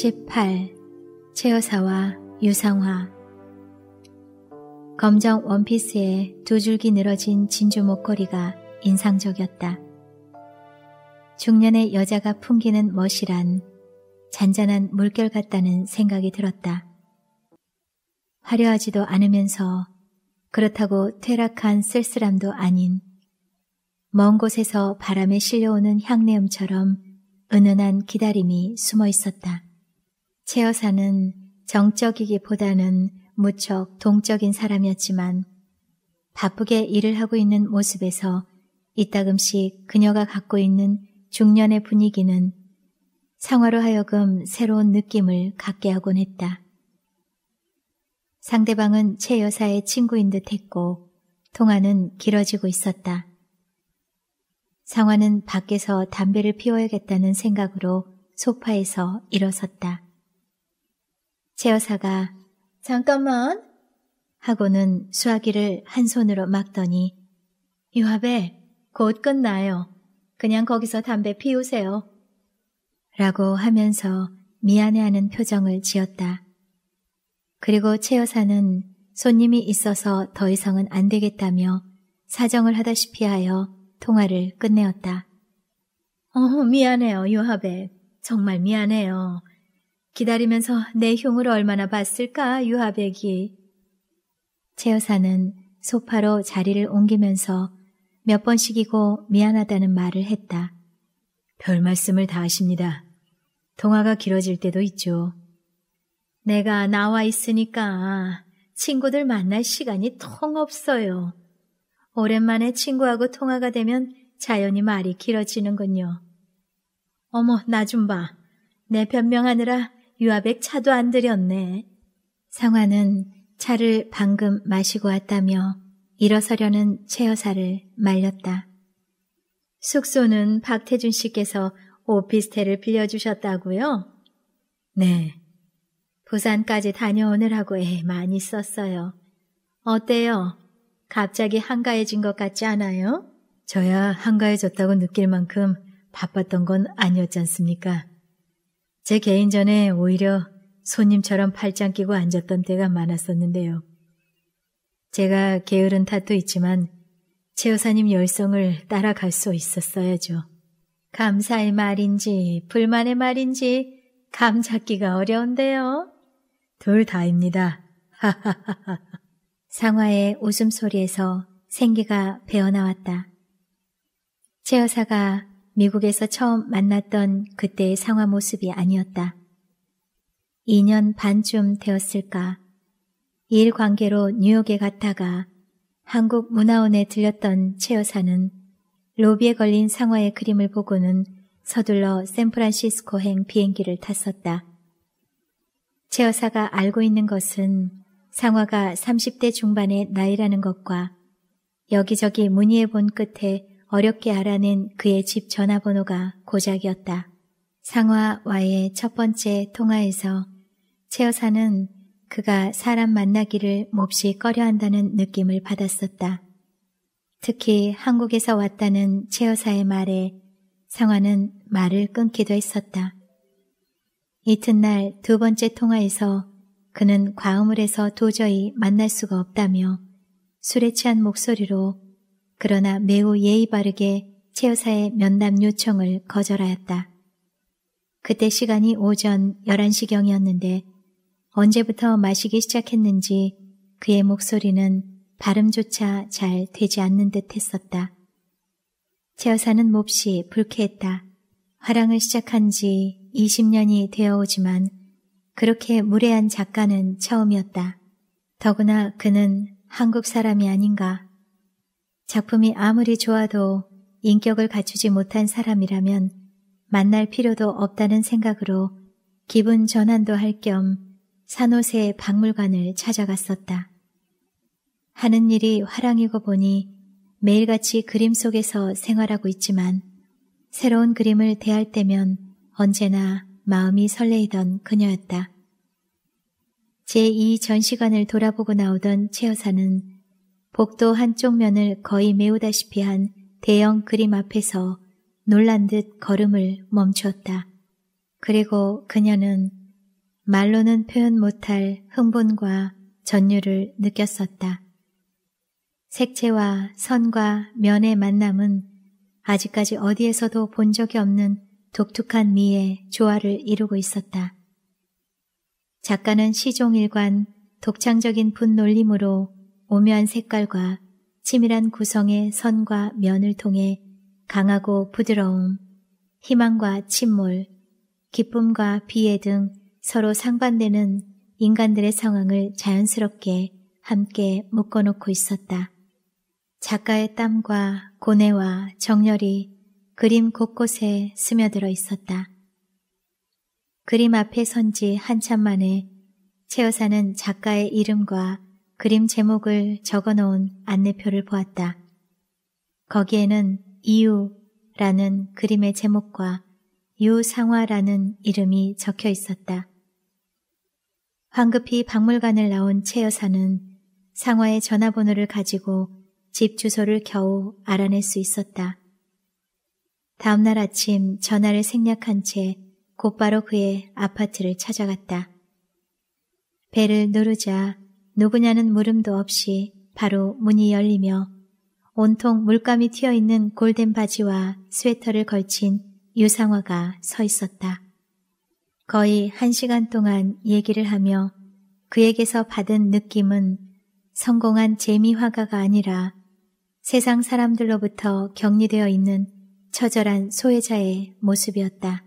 18. 최여사와 유상화 검정 원피스에 두 줄기 늘어진 진주 목걸이가 인상적이었다. 중년의 여자가 풍기는 멋이란 잔잔한 물결 같다는 생각이 들었다. 화려하지도 않으면서 그렇다고 퇴락한 쓸쓸함도 아닌 먼 곳에서 바람에 실려오는 향내음처럼 은은한 기다림이 숨어 있었다. 최 여사는 정적이기보다는 무척 동적인 사람이었지만 바쁘게 일을 하고 있는 모습에서 이따금씩 그녀가 갖고 있는 중년의 분위기는 상화로 하여금 새로운 느낌을 갖게 하곤 했다. 상대방은 최 여사의 친구인 듯 했고 통화는 길어지고 있었다. 상화는 밖에서 담배를 피워야겠다는 생각으로 소파에서 일어섰다. 제 여사가 잠깐만 하고는 수화기를 한 손으로 막더니 유합에 곧 끝나요. 그냥 거기서 담배 피우세요. 라고 하면서 미안해하는 표정을 지었다. 그리고 최 여사는 손님이 있어서 더 이상은 안 되겠다며 사정을 하다시피 하여 통화를 끝내었다. 어, 미안해요, 유합에. 정말 미안해요. 기다리면서 내 흉을 얼마나 봤을까, 유하백이. 최 여사는 소파로 자리를 옮기면서 몇 번씩이고 미안하다는 말을 했다. 별 말씀을 다 하십니다. 통화가 길어질 때도 있죠. 내가 나와 있으니까 친구들 만날 시간이 통 없어요. 오랜만에 친구하고 통화가 되면 자연히 말이 길어지는군요. 어머, 나 좀 봐. 내 변명하느라 유아백 차도 안 들였네. 상화는 차를 방금 마시고 왔다며 일어서려는 최 여사를 말렸다. 숙소는 박태준 씨께서 오피스텔을 빌려주셨다고요? 네. 부산까지 다녀오느라고 애 많이 썼어요. 어때요? 갑자기 한가해진 것 같지 않아요? 저야 한가해졌다고 느낄 만큼 바빴던 건 아니었지 않습니까? 제 개인전에 오히려 손님처럼 팔짱 끼고 앉았던 때가 많았었는데요. 제가 게으른 탓도 있지만 최 여사님 열성을 따라갈 수 있었어야죠. 감사의 말인지 불만의 말인지 감 잡기가 어려운데요. 둘 다입니다. 하하하하. 상화의 웃음소리에서 생기가 배어나왔다. 최 여사가 미국에서 처음 만났던 그때의 상화 모습이 아니었다. 2년 반쯤 되었을까. 일 관계로 뉴욕에 갔다가 한국문화원에 들렸던 최 여사는 로비에 걸린 상화의 그림을 보고는 서둘러 샌프란시스코행 비행기를 탔었다. 최 여사가 알고 있는 것은 상화가 30대 중반의 나이라는 것과 여기저기 문의해 본 끝에 어렵게 알아낸 그의 집 전화번호가 고작이었다. 상화와의 첫 번째 통화에서 최 여사는 그가 사람 만나기를 몹시 꺼려한다는 느낌을 받았었다. 특히 한국에서 왔다는 최 여사의 말에 상화는 말을 끊기도 했었다. 이튿날 두 번째 통화에서 그는 과음을 해서 도저히 만날 수가 없다며 술에 취한 목소리로 그러나 매우 예의 바르게 최 여사의 면담 요청을 거절하였다. 그때 시간이 오전 11시경이었는데 언제부터 마시기 시작했는지 그의 목소리는 발음조차 잘 되지 않는 듯 했었다. 최 여사는 몹시 불쾌했다. 화랑을 시작한 지 20년이 되어오지만 그렇게 무례한 작가는 처음이었다. 더구나 그는 한국 사람이 아닌가 작품이 아무리 좋아도 인격을 갖추지 못한 사람이라면 만날 필요도 없다는 생각으로 기분 전환도 할 겸 산호세 박물관을 찾아갔었다. 하는 일이 화랑이고 보니 매일같이 그림 속에서 생활하고 있지만 새로운 그림을 대할 때면 언제나 마음이 설레이던 그녀였다. 제2 전시관을 돌아보고 나오던 최 여사는 복도 한쪽 면을 거의 메우다시피 한 대형 그림 앞에서 놀란 듯 걸음을 멈췄다. 그리고 그녀는 말로는 표현 못할 흥분과 전율을 느꼈었다. 색채와 선과 면의 만남은 아직까지 어디에서도 본 적이 없는 독특한 미의 조화를 이루고 있었다. 작가는 시종일관 독창적인 분놀림으로 오묘한 색깔과 치밀한 구성의 선과 면을 통해 강하고 부드러움, 희망과 침몰, 기쁨과 비애 등 서로 상반되는 인간들의 상황을 자연스럽게 함께 묶어놓고 있었다. 작가의 땀과 고뇌와 정열이 그림 곳곳에 스며들어 있었다. 그림 앞에 선지 한참 만에 최여사는 작가의 이름과 그림 제목을 적어 놓은 안내표를 보았다. 거기에는 이유라는 그림의 제목과 유상화라는 이름이 적혀 있었다. 황급히 박물관을 나온 최 여사는 상화의 전화번호를 가지고 집 주소를 겨우 알아낼 수 있었다. 다음날 아침 전화를 생략한 채 곧바로 그의 아파트를 찾아갔다. 배를 누르자 누구냐는 물음도 없이 바로 문이 열리며 온통 물감이 튀어있는 골덴 바지와 스웨터를 걸친 유상화가 서 있었다. 거의 한 시간 동안 얘기를 하며 그에게서 받은 느낌은 성공한 재미 화가가 아니라 세상 사람들로부터 격리되어 있는 처절한 소외자의 모습이었다.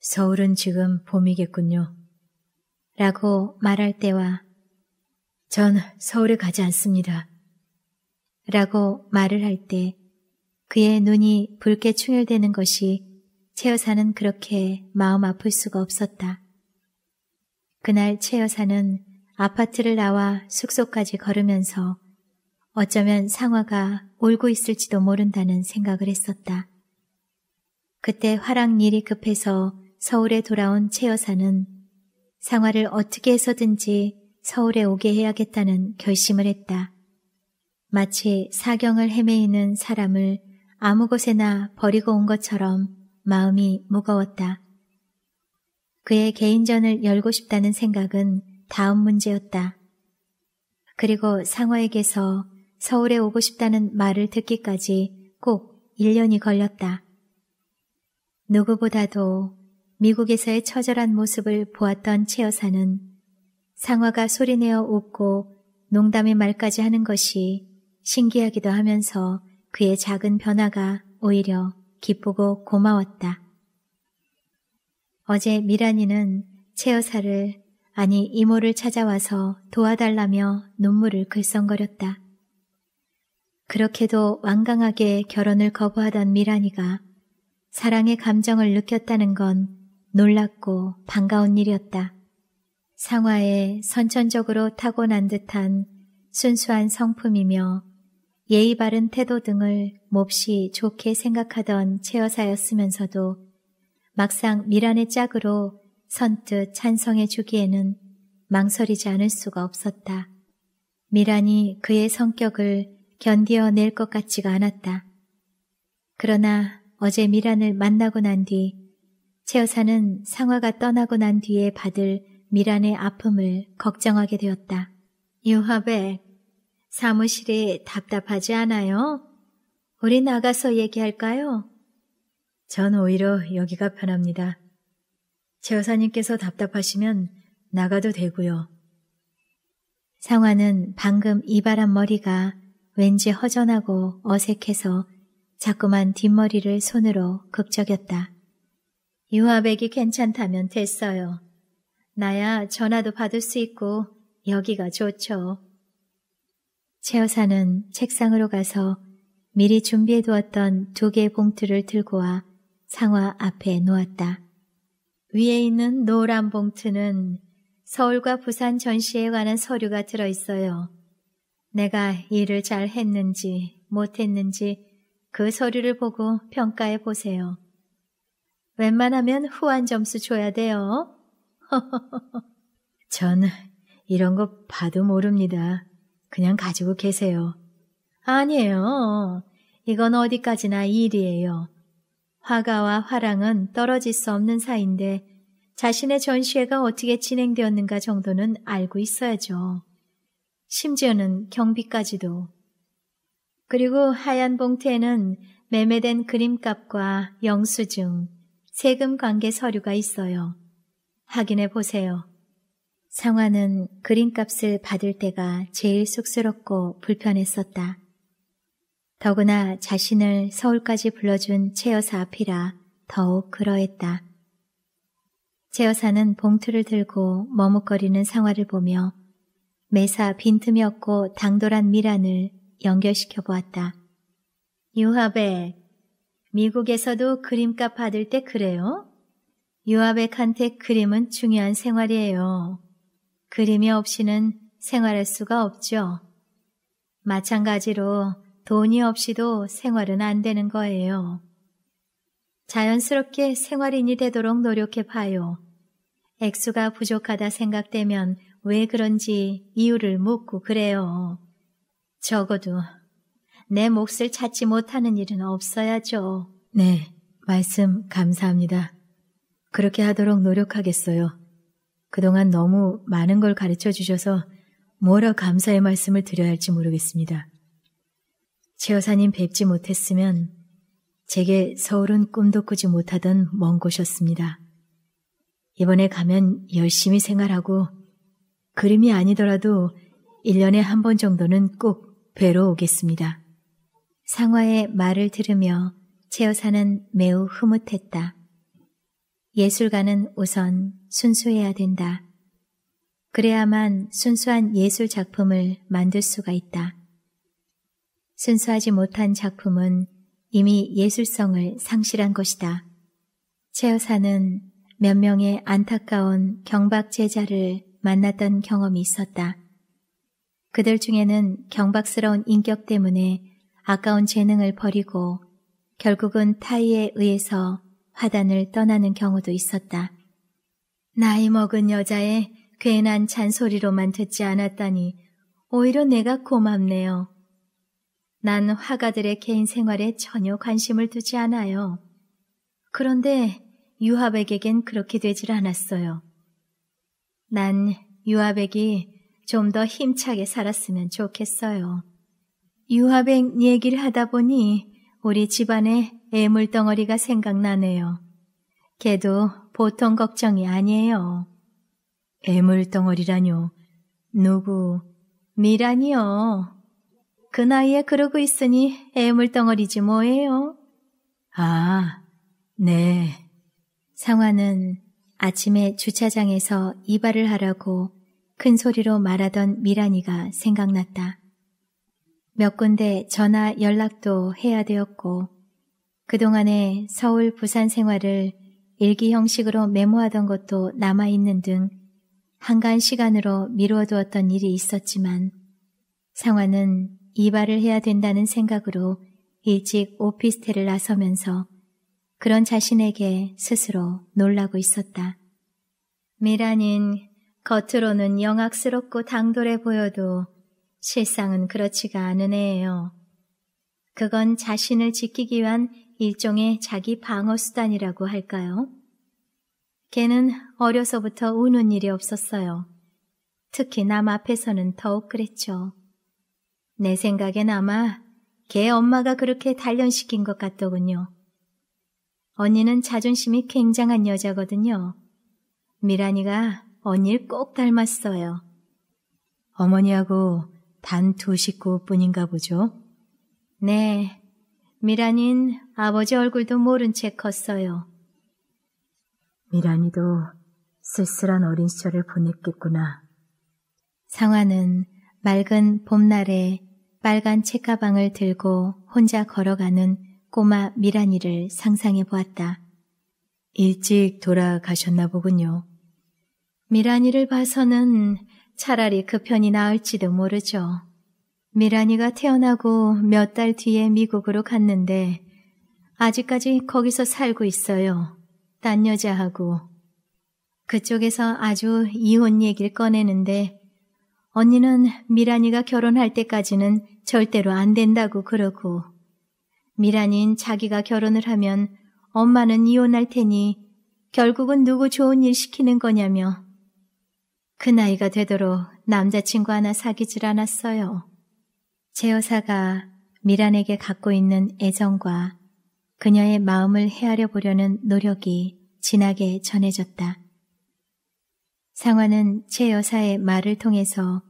서울은 지금 봄이겠군요. 라고 말할 때와 전 서울에 가지 않습니다. 라고 말을 할 때 그의 눈이 붉게 충혈되는 것이 최 여사는 그렇게 마음 아플 수가 없었다. 그날 최 여사는 아파트를 나와 숙소까지 걸으면서 어쩌면 상화가 울고 있을지도 모른다는 생각을 했었다. 그때 화랑 일이 급해서 서울에 돌아온 최 여사는 상화를 어떻게 해서든지 서울에 오게 해야겠다는 결심을 했다. 마치 사경을 헤매이는 사람을 아무 곳에나 버리고 온 것처럼 마음이 무거웠다. 그의 개인전을 열고 싶다는 생각은 다음 문제였다. 그리고 상화에게서 서울에 오고 싶다는 말을 듣기까지 꼭 1년이 걸렸다. 누구보다도 미국에서의 처절한 모습을 보았던 최 여사는 상화가 소리내어 웃고 농담의 말까지 하는 것이 신기하기도 하면서 그의 작은 변화가 오히려 기쁘고 고마웠다. 어제 미란이는 채여사를 아니 이모를 찾아와서 도와달라며 눈물을 글썽거렸다. 그렇게도 완강하게 결혼을 거부하던 미란이가 사랑의 감정을 느꼈다는 건 놀랍고 반가운 일이었다. 상화에 선천적으로 타고난 듯한 순수한 성품이며 예의 바른 태도 등을 몹시 좋게 생각하던 최여사였으면서도 막상 미란의 짝으로 선뜻 찬성해 주기에는 망설이지 않을 수가 없었다. 미란이 그의 성격을 견디어낼 것 같지가 않았다. 그러나 어제 미란을 만나고 난뒤 최여사는 상화가 떠나고 난 뒤에 받을 미란의 아픔을 걱정하게 되었다. 유하백, 사무실이 답답하지 않아요? 우리 나가서 얘기할까요? 전 오히려 여기가 편합니다. 제 여사님께서 답답하시면 나가도 되고요. 상화는 방금 이바람 머리가 왠지 허전하고 어색해서 자꾸만 뒷머리를 손으로 극적였다. 유화백이 괜찮다면 됐어요. 나야 전화도 받을 수 있고 여기가 좋죠. 최 여사는 책상으로 가서 미리 준비해 두었던 두 개의 봉투를 들고 와 상화 앞에 놓았다. 위에 있는 노란 봉투는 서울과 부산 전시에 관한 서류가 들어있어요. 내가 일을 잘 했는지 못했는지 그 서류를 보고 평가해 보세요. 웬만하면 후한 점수 줘야 돼요. 전 이런 거 봐도 모릅니다. 그냥 가지고 계세요. 아니에요. 이건 어디까지나 일이에요. 화가와 화랑은 떨어질 수 없는 사이인데 자신의 전시회가 어떻게 진행되었는가 정도는 알고 있어야죠. 심지어는 경비까지도. 그리고 하얀 봉투에는 매매된 그림값과 영수증, 세금 관계 서류가 있어요. 확인해 보세요. 상화는 그림값을 받을 때가 제일 쑥스럽고 불편했었다. 더구나 자신을 서울까지 불러준 최 여사 앞이라 더욱 그러했다. 최 여사는 봉투를 들고 머뭇거리는 상화를 보며 매사 빈틈이 없고 당돌한 미란을 연결시켜 보았다. 유하백, 미국에서도 그림값 받을 때 그래요? 요압의 칸택 그림은 중요한 생활이에요. 그림이 없이는 생활할 수가 없죠. 마찬가지로 돈이 없이도 생활은 안 되는 거예요. 자연스럽게 생활인이 되도록 노력해 봐요. 액수가 부족하다 생각되면 왜 그런지 이유를 묻고 그래요. 적어도 내 몫을 찾지 못하는 일은 없어야죠. 네, 말씀 감사합니다. 그렇게 하도록 노력하겠어요. 그동안 너무 많은 걸 가르쳐 주셔서 뭐라 감사의 말씀을 드려야 할지 모르겠습니다. 최 여사님 뵙지 못했으면 제게 서울은 꿈도 꾸지 못하던 먼 곳이었습니다. 이번에 가면 열심히 생활하고 그림이 아니더라도 1년에 한 번 정도는 꼭 뵈러 오겠습니다. 상화의 말을 들으며 최 여사는 매우 흐뭇했다. 예술가는 우선 순수해야 된다. 그래야만 순수한 예술 작품을 만들 수가 있다. 순수하지 못한 작품은 이미 예술성을 상실한 것이다. 최여사는 몇 명의 안타까운 경박 제자를 만났던 경험이 있었다. 그들 중에는 경박스러운 인격 때문에 아까운 재능을 버리고 결국은 타의에 의해서 화단을 떠나는 경우도 있었다. 나이 먹은 여자의 괜한 잔소리로만 듣지 않았다니 오히려 내가 고맙네요. 난 화가들의 개인 생활에 전혀 관심을 두지 않아요. 그런데 유하백에겐 그렇게 되질 않았어요. 난 유하백이 좀 더 힘차게 살았으면 좋겠어요. 유하백 얘기를 하다 보니 우리 집안에 애물덩어리가 생각나네요. 걔도 보통 걱정이 아니에요. 애물덩어리라뇨. 누구? 미란이요. 그 나이에 그러고 있으니 애물덩어리지 뭐예요? 아, 네. 상화는 아침에 주차장에서 이발을 하라고 큰 소리로 말하던 미란이가 생각났다. 몇 군데 전화 연락도 해야 되었고 그동안의 서울 부산 생활을 일기 형식으로 메모하던 것도 남아있는 등 한간 시간으로 미루어두었던 일이 있었지만 상화는 이발을 해야 된다는 생각으로 일찍 오피스텔을 나서면서 그런 자신에게 스스로 놀라고 있었다. 미란인 겉으로는 영악스럽고 당돌해 보여도 실상은 그렇지가 않은 애예요. 그건 자신을 지키기 위한 일종의 자기 방어 수단이라고 할까요? 걔는 어려서부터 우는 일이 없었어요. 특히 남 앞에서는 더욱 그랬죠. 내 생각엔 아마 걔 엄마가 그렇게 단련시킨 것 같더군요. 언니는 자존심이 굉장한 여자거든요. 미란이가 언니를 꼭 닮았어요. 어머니하고 단두 식구뿐인가 보죠? 네, 미란인 아버지 얼굴도 모른 채 컸어요. 미란이도 쓸쓸한 어린 시절을 보냈겠구나. 상화는 맑은 봄날에 빨간 책가방을 들고 혼자 걸어가는 꼬마 미란이를 상상해 보았다. 일찍 돌아가셨나 보군요. 미란이를 봐서는 차라리 그 편이 나을지도 모르죠. 미란이가 태어나고 몇 달 뒤에 미국으로 갔는데 아직까지 거기서 살고 있어요. 딴 여자하고. 그쪽에서 아주 이혼 얘기를 꺼내는데 언니는 미란이가 결혼할 때까지는 절대로 안 된다고 그러고 미란인 자기가 결혼을 하면 엄마는 이혼할 테니 결국은 누구 좋은 일 시키는 거냐며 그 나이가 되도록 남자친구 하나 사귀질 않았어요. 제 여사가 미란에게 갖고 있는 애정과 그녀의 마음을 헤아려 보려는 노력이 진하게 전해졌다. 상화는 제 여사의 말을 통해서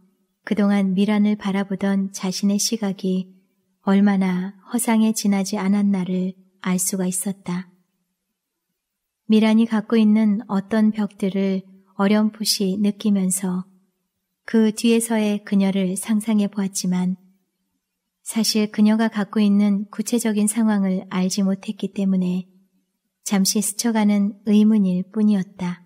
그동안 미란을 바라보던 자신의 시각이 얼마나 허상에 지나지 않았나를 알 수가 있었다. 미란이 갖고 있는 어떤 벽들을 어렴풋이 느끼면서 그 뒤에서의 그녀를 상상해 보았지만 사실 그녀가 갖고 있는 구체적인 상황을 알지 못했기 때문에 잠시 스쳐가는 의문일 뿐이었다.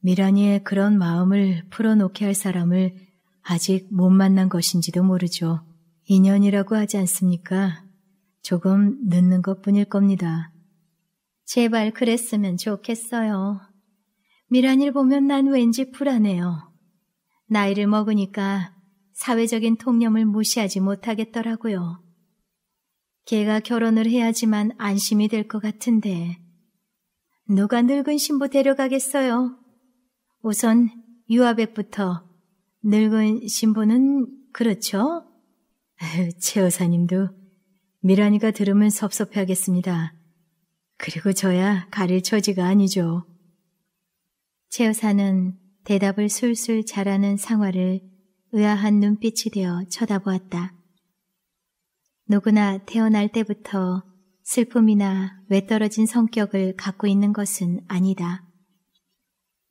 미란이의 그런 마음을 풀어놓게 할 사람을 아직 못 만난 것인지도 모르죠. 인연이라고 하지 않습니까? 조금 늦는 것 뿐일 겁니다. 제발 그랬으면 좋겠어요. 미란이를 보면 난 왠지 불안해요. 나이를 먹으니까 사회적인 통념을 무시하지 못하겠더라고요. 걔가 결혼을 해야지만 안심이 될 것 같은데 누가 늙은 신부 데려가겠어요? 우선 유아백부터 늙은 신부는 그렇죠? 최 여사님도 미란이가 들으면 섭섭해하겠습니다. 그리고 저야 가릴 처지가 아니죠. 최 여사는 대답을 술술 잘하는 상화를 의아한 눈빛이 되어 쳐다보았다. 누구나 태어날 때부터 슬픔이나 외떨어진 성격을 갖고 있는 것은 아니다.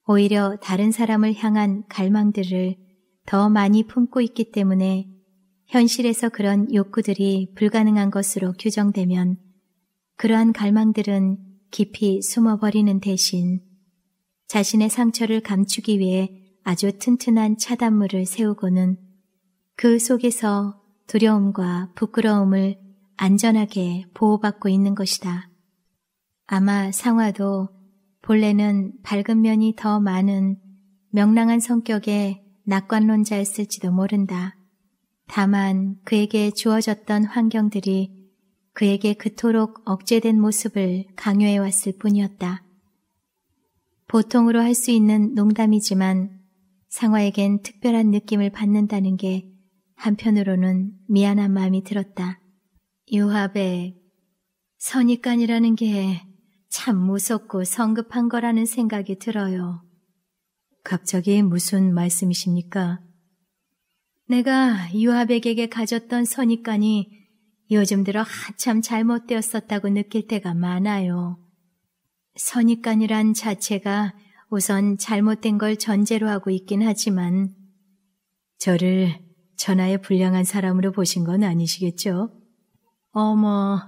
오히려 다른 사람을 향한 갈망들을 더 많이 품고 있기 때문에 현실에서 그런 욕구들이 불가능한 것으로 규정되면 그러한 갈망들은 깊이 숨어버리는 대신 자신의 상처를 감추기 위해 아주 튼튼한 차단물을 세우고는 그 속에서 두려움과 부끄러움을 안전하게 보호받고 있는 것이다. 아마 상화도 본래는 밝은 면이 더 많은 명랑한 성격의 낙관론자였을지도 모른다. 다만 그에게 주어졌던 환경들이 그에게 그토록 억제된 모습을 강요해왔을 뿐이었다. 보통으로 할 수 있는 농담이지만 상화에겐 특별한 느낌을 받는다는 게 한편으로는 미안한 마음이 들었다. 유합의 선입관이라는 게 참 무섭고 성급한 거라는 생각이 들어요. 갑자기 무슨 말씀이십니까? 내가 유하백에게 가졌던 선입관이 요즘 들어 한참 잘못되었었다고 느낄 때가 많아요. 선입관이란 자체가 우선 잘못된 걸 전제로 하고 있긴 하지만 저를 전하의 불량한 사람으로 보신 건 아니시겠죠? 어머,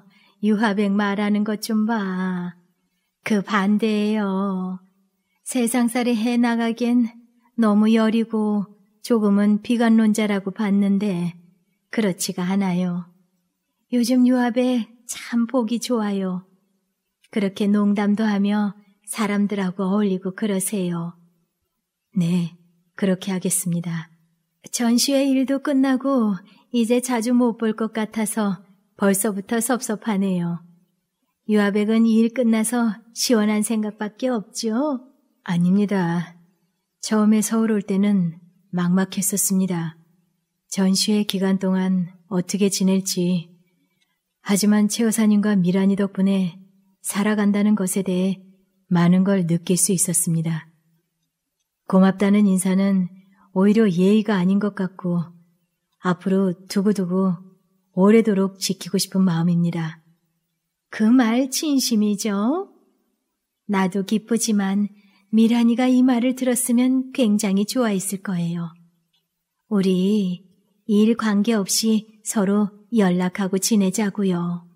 유화백 말하는 것 좀 봐. 그 반대예요. 세상살이 해나가기엔 너무 여리고 조금은 비관론자라고 봤는데 그렇지가 않아요. 요즘 유압에 참 보기 좋아요. 그렇게 농담도 하며 사람들하고 어울리고 그러세요. 네, 그렇게 하겠습니다. 전시회 일도 끝나고 이제 자주 못 볼 것 같아서 벌써부터 섭섭하네요. 유아백은 일 끝나서 시원한 생각밖에 없죠? 아닙니다. 처음에 서울 올 때는 막막했었습니다. 전시회 기간 동안 어떻게 지낼지. 하지만 최 여사님과 미란이 덕분에 살아간다는 것에 대해 많은 걸 느낄 수 있었습니다. 고맙다는 인사는 오히려 예의가 아닌 것 같고 앞으로 두고두고 오래도록 지키고 싶은 마음입니다. 그 말 진심이죠? 나도 기쁘지만 미란이가 이 말을 들었으면 굉장히 좋아했을 거예요. 우리 일 관계없이 서로 연락하고 지내자고요.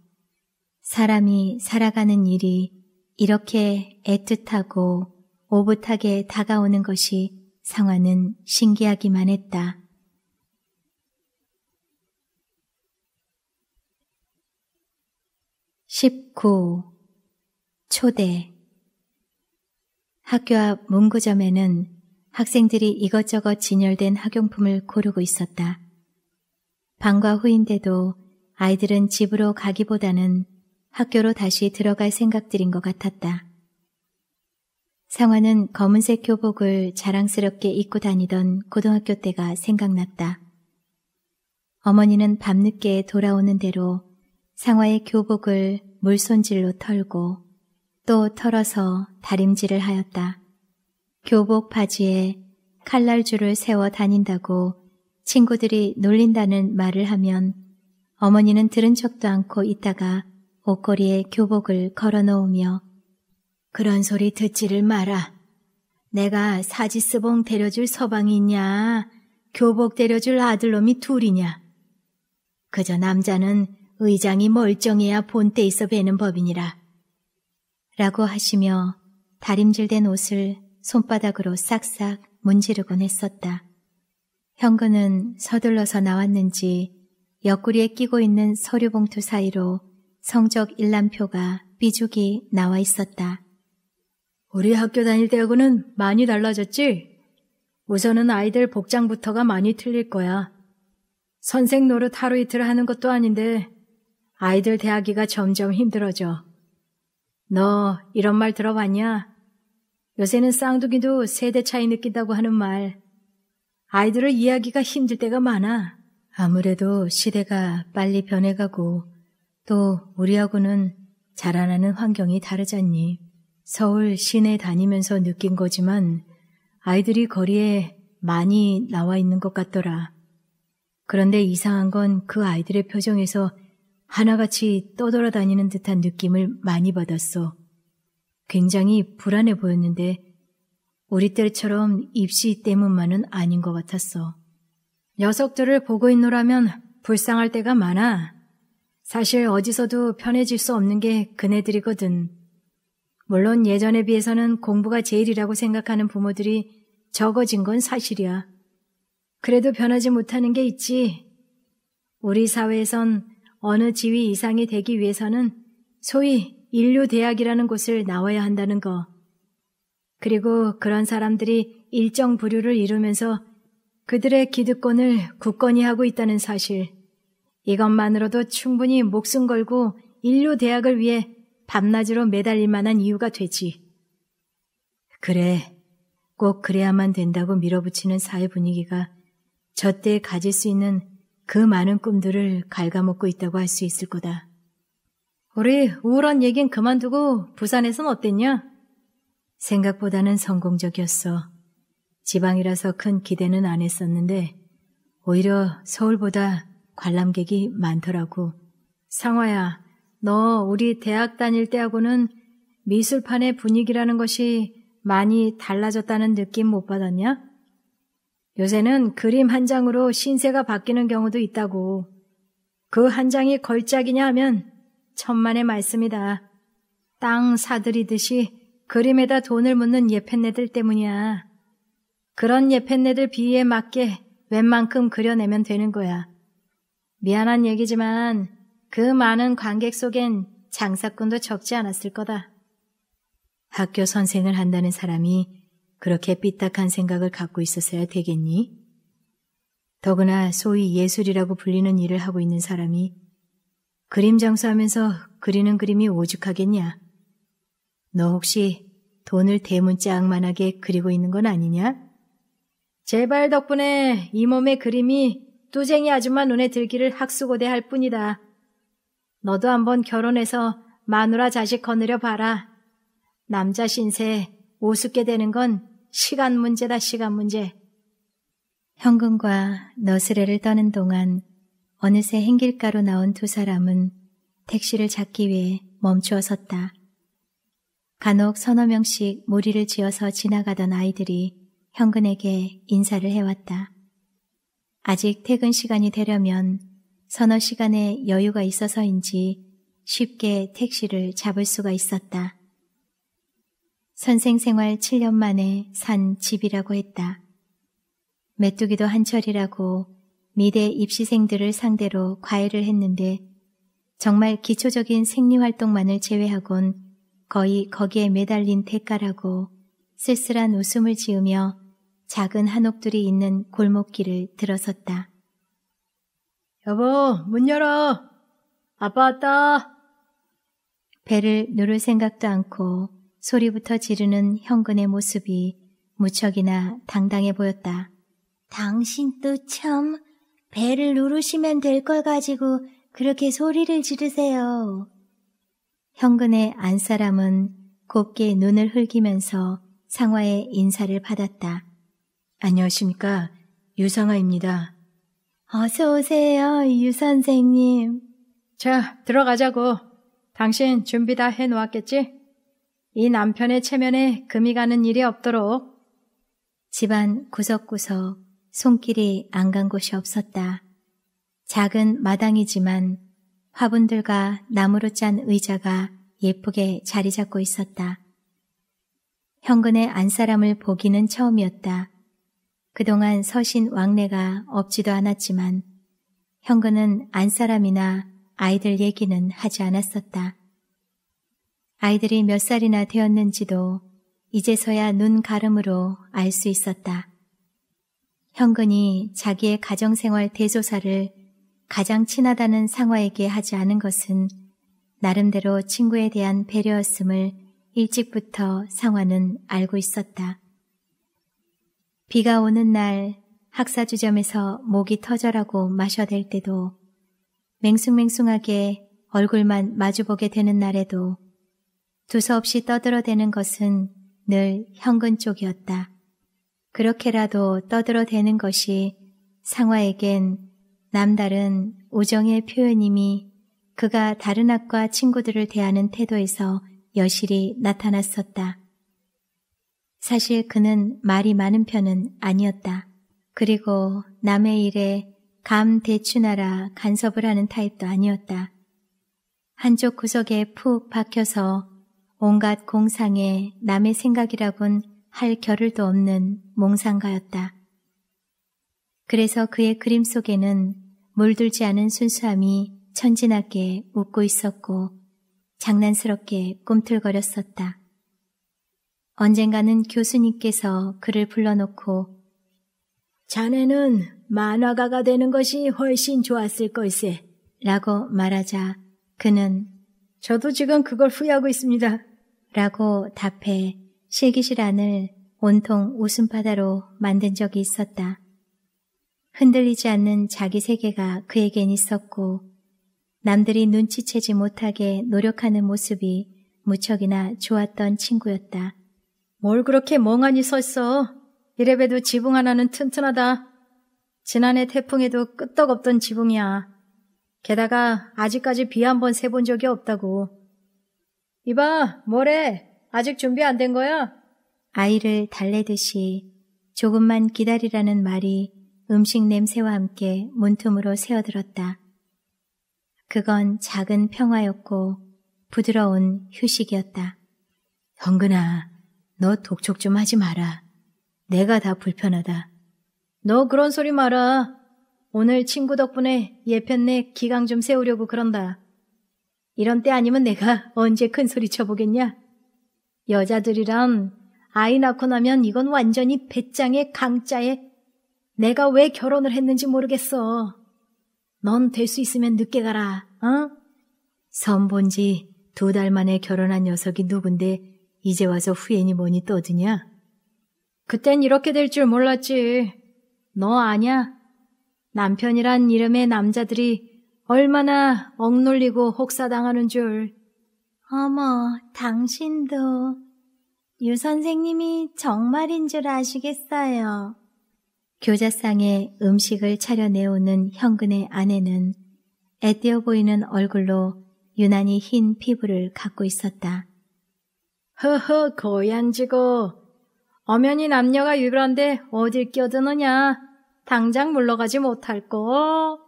사람이 살아가는 일이 이렇게 애틋하고 오붓하게 다가오는 것이 상화는 신기하기만 했다. 19. 초대 학교 앞 문구점에는 학생들이 이것저것 진열된 학용품을 고르고 있었다. 방과 후인데도 아이들은 집으로 가기보다는 학교로 다시 들어갈 생각들인 것 같았다. 상화는 검은색 교복을 자랑스럽게 입고 다니던 고등학교 때가 생각났다. 어머니는 밤늦게 돌아오는 대로 상화의 교복을 물손질로 털고 또 털어서 다림질을 하였다. 교복 바지에 칼날줄을 세워 다닌다고 친구들이 놀린다는 말을 하면 어머니는 들은 척도 않고 있다가 옷걸이에 교복을 걸어 놓으며 그런 소리 듣지를 마라. 내가 사지스봉 데려줄 서방이 있냐, 교복 데려줄 아들놈이 둘이냐. 그저 남자는 의장이 멀쩡해야 본때 있어 배는 법이니라. 라고 하시며 다림질된 옷을 손바닥으로 싹싹 문지르곤 했었다. 형근은 서둘러서 나왔는지 옆구리에 끼고 있는 서류 봉투 사이로 성적 일람표가 삐죽이 나와 있었다. 우리 학교 다닐 때하고는 많이 달라졌지? 우선은 아이들 복장부터가 많이 틀릴 거야. 선생 노릇 하루 이틀 하는 것도 아닌데 아이들 대하기가 점점 힘들어져. 너 이런 말 들어봤냐? 요새는 쌍둥이도 세대 차이 느낀다고 하는 말. 아이들을 이해하기가 힘들 때가 많아. 아무래도 시대가 빨리 변해가고 또 우리하고는 자라나는 환경이 다르잖니. 서울 시내 다니면서 느낀 거지만 아이들이 거리에 많이 나와 있는 것 같더라. 그런데 이상한 건 그 아이들의 표정에서 하나같이 떠돌아다니는 듯한 느낌을 많이 받았어. 굉장히 불안해 보였는데 우리 때처럼 입시 때문만은 아닌 것 같았어. 녀석들을 보고 있노라면 불쌍할 때가 많아. 사실 어디서도 편해질 수 없는 게 그네들이거든. 물론 예전에 비해서는 공부가 제일이라고 생각하는 부모들이 적어진 건 사실이야. 그래도 변하지 못하는 게 있지. 우리 사회에선 어느 지위 이상이 되기 위해서는 소위 인류대학이라는 곳을 나와야 한다는 거. 그리고 그런 사람들이 일정 부류를 이루면서 그들의 기득권을 굳건히 하고 있다는 사실. 이것만으로도 충분히 목숨 걸고 인류 대학을 위해 밤낮으로 매달릴 만한 이유가 되지. 그래, 꼭 그래야만 된다고 밀어붙이는 사회 분위기가 저때 가질 수 있는 그 많은 꿈들을 갉아먹고 있다고 할 수 있을 거다. 우리 우울한 얘긴 그만두고 부산에선 어땠냐? 생각보다는 성공적이었어. 지방이라서 큰 기대는 안 했었는데 오히려 서울보다 관람객이 많더라고. 상화야, 너 우리 대학 다닐 때하고는 미술판의 분위기라는 것이 많이 달라졌다는 느낌 못 받았냐? 요새는 그림 한 장으로 신세가 바뀌는 경우도 있다고. 그 한 장이 걸작이냐 하면 천만의 말씀이다. 땅 사들이듯이 그림에다 돈을 묻는 예펜네들 때문이야. 그런 예펜네들 비위에 맞게 웬만큼 그려내면 되는 거야. 미안한 얘기지만 그 많은 관객 속엔 장사꾼도 적지 않았을 거다. 학교 선생을 한다는 사람이 그렇게 삐딱한 생각을 갖고 있었어야 되겠니? 더구나 소위 예술이라고 불리는 일을 하고 있는 사람이 그림 장사하면서 그리는 그림이 오죽하겠냐? 너 혹시 돈을 대문짝만하게 그리고 있는 건 아니냐? 제발 덕분에 이 몸의 그림이 도쟁이 아줌마 눈에 들기를 학수고대할 뿐이다. 너도 한번 결혼해서 마누라 자식 거느려 봐라. 남자 신세 우습게 되는 건 시간 문제다, 시간 문제. 현금과 너스레를 떠는 동안 어느새 행길가로 나온 두 사람은 택시를 잡기 위해 멈추어 섰다. 간혹 서너 명씩 무리를 지어서 지나가던 아이들이 현근에게 인사를 해왔다. 아직 퇴근 시간이 되려면 서너 시간의 여유가 있어서인지 쉽게 택시를 잡을 수가 있었다. 선생 생활 7년 만에 산 집이라고 했다. 메뚜기도 한철이라고 미대 입시생들을 상대로 과외를 했는데 정말 기초적인 생리활동만을 제외하곤 거의 거기에 매달린 대가라고 쓸쓸한 웃음을 지으며 작은 한옥들이 있는 골목길을 들어섰다. 여보, 문 열어. 아빠 왔다. 배를 누를 생각도 않고 소리부터 지르는 형근의 모습이 무척이나 당당해 보였다. 당신도 참 배를 누르시면 될 걸 가지고 그렇게 소리를 지르세요. 형근의 안사람은 곱게 눈을 흘기면서 상화의 인사를 받았다. 안녕하십니까. 유상아입니다. 어서 오세요, 유 선생님. 자, 들어가자고. 당신 준비 다 해놓았겠지? 이 남편의 체면에 금이 가는 일이 없도록. 집안 구석구석 손길이 안 간 곳이 없었다. 작은 마당이지만 화분들과 나무로 짠 의자가 예쁘게 자리 잡고 있었다. 현근의 안사람을 보기는 처음이었다. 그동안 서신 왕래가 없지도 않았지만 형근은 안사람이나 아이들 얘기는 하지 않았었다. 아이들이 몇 살이나 되었는지도 이제서야 눈 가름으로 알 수 있었다. 형근이 자기의 가정생활 대조사를 가장 친하다는 상화에게 하지 않은 것은 나름대로 친구에 대한 배려였음을 일찍부터 상화는 알고 있었다. 비가 오는 날 학사주점에서 목이 터져라고 마셔댈 때도 맹숭맹숭하게 얼굴만 마주보게 되는 날에도 두서없이 떠들어대는 것은 늘 현근 쪽이었다. 그렇게라도 떠들어대는 것이 상화에겐 남다른 우정의 표현임이 그가 다른 학과 친구들을 대하는 태도에서 여실히 나타났었다. 사실 그는 말이 많은 편은 아니었다. 그리고 남의 일에 감 대추나라 간섭을 하는 타입도 아니었다. 한쪽 구석에 푹 박혀서 온갖 공상에 남의 생각이라곤 할 겨를도 없는 몽상가였다. 그래서 그의 그림 속에는 물들지 않은 순수함이 천진하게 웃고 있었고 장난스럽게 꿈틀거렸었다. 언젠가는 교수님께서 그를 불러놓고 자네는 만화가가 되는 것이 훨씬 좋았을 걸세. 라고 말하자 그는 저도 지금 그걸 후회하고 있습니다. 라고 답해 실기실 안을 온통 웃음바다로 만든 적이 있었다. 흔들리지 않는 자기 세계가 그에겐 있었고 남들이 눈치채지 못하게 노력하는 모습이 무척이나 좋았던 친구였다. 뭘 그렇게 멍하니 섰어? 이래봬도 지붕 하나는 튼튼하다. 지난해 태풍에도 끄떡없던 지붕이야. 게다가 아직까지 비 한 번세본 적이 없다고. 이봐, 뭐래? 아직 준비 안 된 거야? 아이를 달래듯이 조금만 기다리라는 말이 음식 냄새와 함께 문틈으로 새어들었다. 그건 작은 평화였고 부드러운 휴식이었다. 덩근아, 너 독촉 좀 하지 마라. 내가 다 불편하다. 너 그런 소리 마라. 오늘 친구 덕분에 예편내 기강 좀 세우려고 그런다. 이런 때 아니면 내가 언제 큰 소리 쳐보겠냐? 여자들이란 아이 낳고 나면 이건 완전히 배짱의 강자에 내가 왜 결혼을 했는지 모르겠어. 넌 될 수 있으면 늦게 가라, 어? 선본지 두 달 만에 결혼한 녀석이 누군데 이제 와서 후회니 뭐니 떠드냐? 그땐 이렇게 될 줄 몰랐지. 너 아냐? 남편이란 이름의 남자들이 얼마나 억눌리고 혹사당하는 줄. 어머, 당신도. 유 선생님이 정말인 줄 아시겠어요. 교자상에 음식을 차려내오는 형근의 아내는 애띄어 보이는 얼굴로 유난히 흰 피부를 갖고 있었다. 허허 고얀지고 엄연히 남녀가 유별한데 어딜 껴어드느냐 당장 물러가지 못할 꼬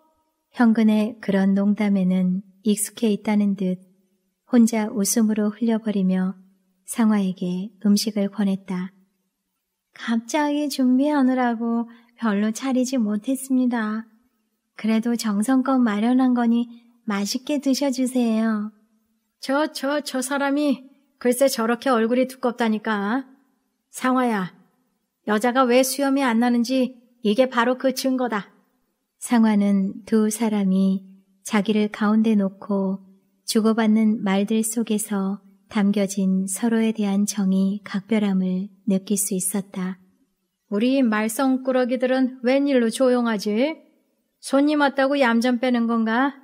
현근의 그런 농담에는 익숙해 있다는 듯 혼자 웃음으로 흘려버리며 상화에게 음식을 권했다. 갑자기 준비하느라고 별로 차리지 못했습니다. 그래도 정성껏 마련한 거니 맛있게 드셔주세요. 저, 저, 저 사람이 글쎄 저렇게 얼굴이 두껍다니까. 상화야, 여자가 왜 수염이 안 나는지 이게 바로 그 증거다. 상화는 두 사람이 자기를 가운데 놓고 주고받는 말들 속에서 담겨진 서로에 대한 정이 각별함을 느낄 수 있었다. 우리 말썽꾸러기들은 웬일로 조용하지? 손님 왔다고 얌전 빼는 건가?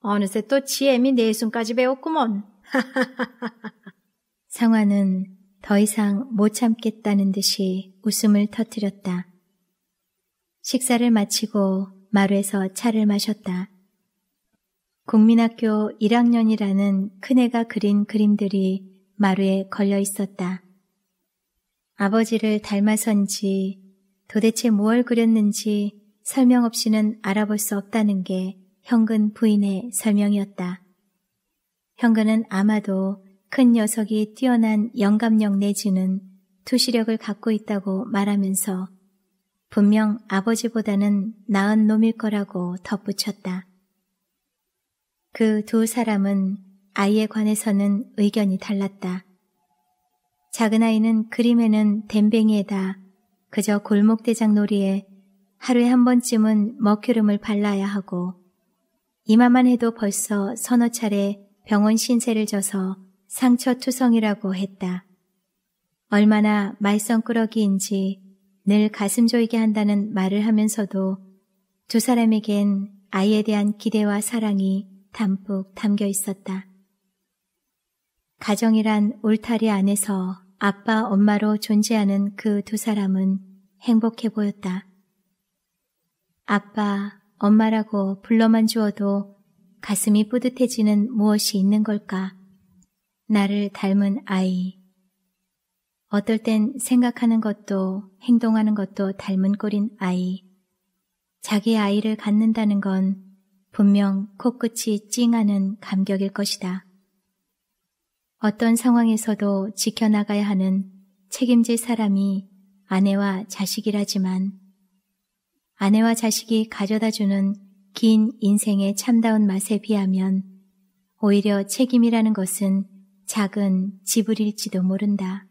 어느새 또 지엠이 내손까지 네 배웠구먼. 상화는더 이상 못 참겠다는 듯이 웃음을 터뜨렸다. 식사를 마치고 마루에서 차를 마셨다. 국민학교 1학년이라는 큰애가 그린 그림들이 마루에 걸려 있었다. 아버지를 닮아선지 도대체 무엇을 뭐 그렸는지 설명 없이는 알아볼 수 없다는 게 형근 부인의 설명이었다. 형근은 아마도 큰 녀석이 뛰어난 영감력 내지는 투시력을 갖고 있다고 말하면서 분명 아버지보다는 나은 놈일 거라고 덧붙였다. 그 두 사람은 아이에 관해서는 의견이 달랐다. 작은 아이는 그림에는 댐뱅이에다 그저 골목대장 놀이에 하루에 한 번쯤은 먹기름을 발라야 하고 이마만 해도 벌써 서너 차례 병원 신세를 져서 상처투성이라고 했다. 얼마나 말썽꾸러기인지 늘 가슴 조이게 한다는 말을 하면서도 두 사람에겐 아이에 대한 기대와 사랑이 담뿍 담겨 있었다. 가정이란 울타리 안에서 아빠, 엄마로 존재하는 그 두 사람은 행복해 보였다. 아빠, 엄마라고 불러만 주어도 가슴이 뿌듯해지는 무엇이 있는 걸까? 나를 닮은 아이. 어떨 땐 생각하는 것도 행동하는 것도 닮은 꼴인 아이. 자기 아이를 갖는다는 건 분명 코끝이 찡하는 감격일 것이다. 어떤 상황에서도 지켜나가야 하는 책임질 사람이 아내와 자식이라지만 아내와 자식이 가져다 주는 긴 인생의 참다운 맛에 비하면 오히려 책임이라는 것은 작은 지불일지도 모른다.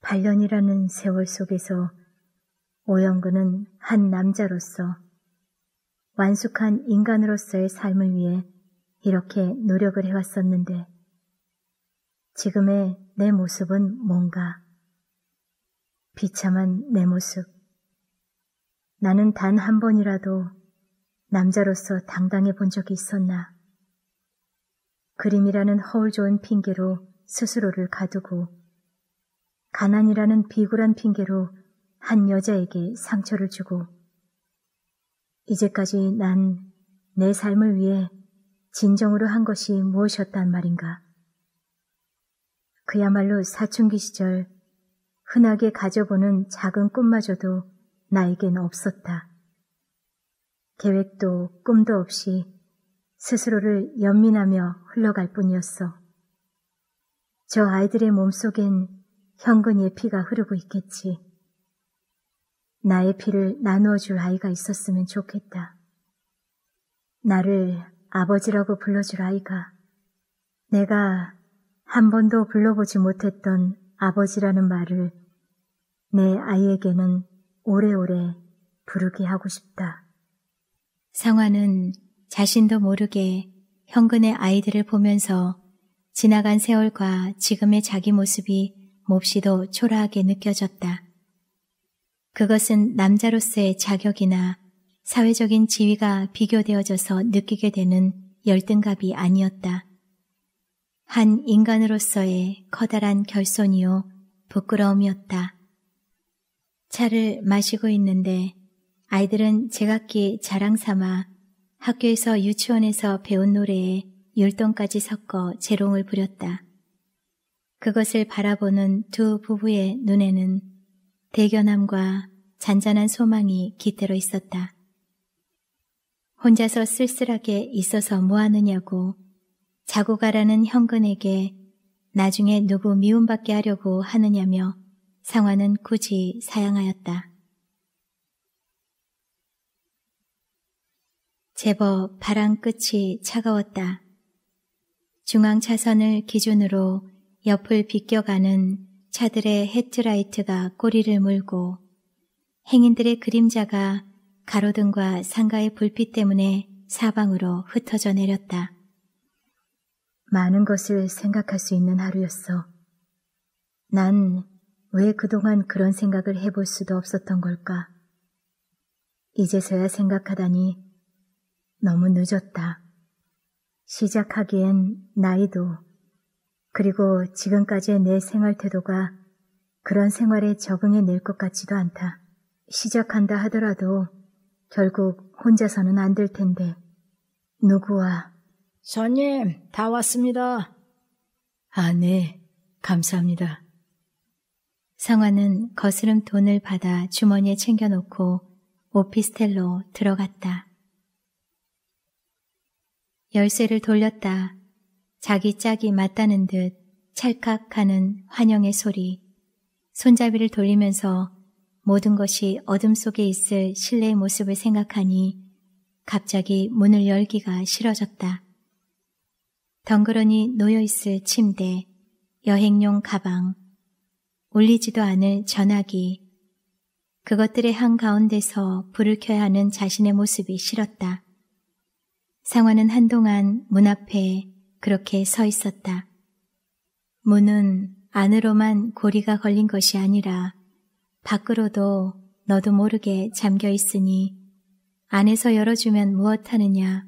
8년이라는 세월 속에서 오영근은 한 남자로서 완숙한 인간으로서의 삶을 위해 이렇게 노력을 해왔었는데 지금의 내 모습은 뭔가 비참한 내 모습 나는 단 한 번이라도 남자로서 당당해 본 적이 있었나. 그림이라는 허울 좋은 핑계로 스스로를 가두고 가난이라는 비굴한 핑계로 한 여자에게 상처를 주고 이제까지 난 내 삶을 위해 진정으로 한 것이 무엇이었단 말인가. 그야말로 사춘기 시절 흔하게 가져보는 작은 꿈마저도 나에겐 없었다. 계획도 꿈도 없이 스스로를 연민하며 흘러갈 뿐이었어. 저 아이들의 몸속엔 현근이의 피가 흐르고 있겠지. 나의 피를 나누어 줄 아이가 있었으면 좋겠다. 나를 아버지라고 불러줄 아이가 내가 한 번도 불러보지 못했던 아버지라는 말을 내 아이에게는 오래오래 부르게 하고 싶다. 상화는 자신도 모르게 형근의 아이들을 보면서 지나간 세월과 지금의 자기 모습이 몹시도 초라하게 느껴졌다. 그것은 남자로서의 자격이나 사회적인 지위가 비교되어져서 느끼게 되는 열등감이 아니었다. 한 인간으로서의 커다란 결손이요 부끄러움이었다. 차를 마시고 있는데 아이들은 제각기 자랑 삼아 학교에서 유치원에서 배운 노래에 율동까지 섞어 재롱을 부렸다. 그것을 바라보는 두 부부의 눈에는 대견함과 잔잔한 소망이 깃들어 있었다. 혼자서 쓸쓸하게 있어서 뭐하느냐고 자고 가라는 형근에게 나중에 누구 미움받게 하려고 하느냐며 상화는 굳이 사양하였다. 제법 바람 끝이 차가웠다. 중앙 차선을 기준으로 옆을 비껴가는 차들의 헤드라이트가 꼬리를 물고 행인들의 그림자가 가로등과 상가의 불빛 때문에 사방으로 흩어져 내렸다. 많은 것을 생각할 수 있는 하루였어. 난 왜 그동안 그런 생각을 해볼 수도 없었던 걸까? 이제서야 생각하다니 너무 늦었다. 시작하기엔 나이도 그리고 지금까지의 내 생활 태도가 그런 생활에 적응해 낼 것 같지도 않다. 시작한다 하더라도 결국 혼자서는 안 될 텐데. 누구와? 손님, 다 왔습니다. 아, 네. 감사합니다. 성화는 거스름 돈을 받아 주머니에 챙겨놓고 오피스텔로 들어갔다. 열쇠를 돌렸다. 자기 짝이 맞다는 듯 찰칵하는 환영의 소리. 손잡이를 돌리면서 모든 것이 어둠 속에 있을 실내의 모습을 생각하니 갑자기 문을 열기가 싫어졌다. 덩그러니 놓여있을 침대, 여행용 가방, 울리지도 않을 전화기, 그것들의 한가운데서 불을 켜야 하는 자신의 모습이 싫었다. 상화는 한동안 문 앞에 그렇게 서 있었다. 문은 안으로만 고리가 걸린 것이 아니라 밖으로도 너도 모르게 잠겨 있으니 안에서 열어주면 무엇하느냐.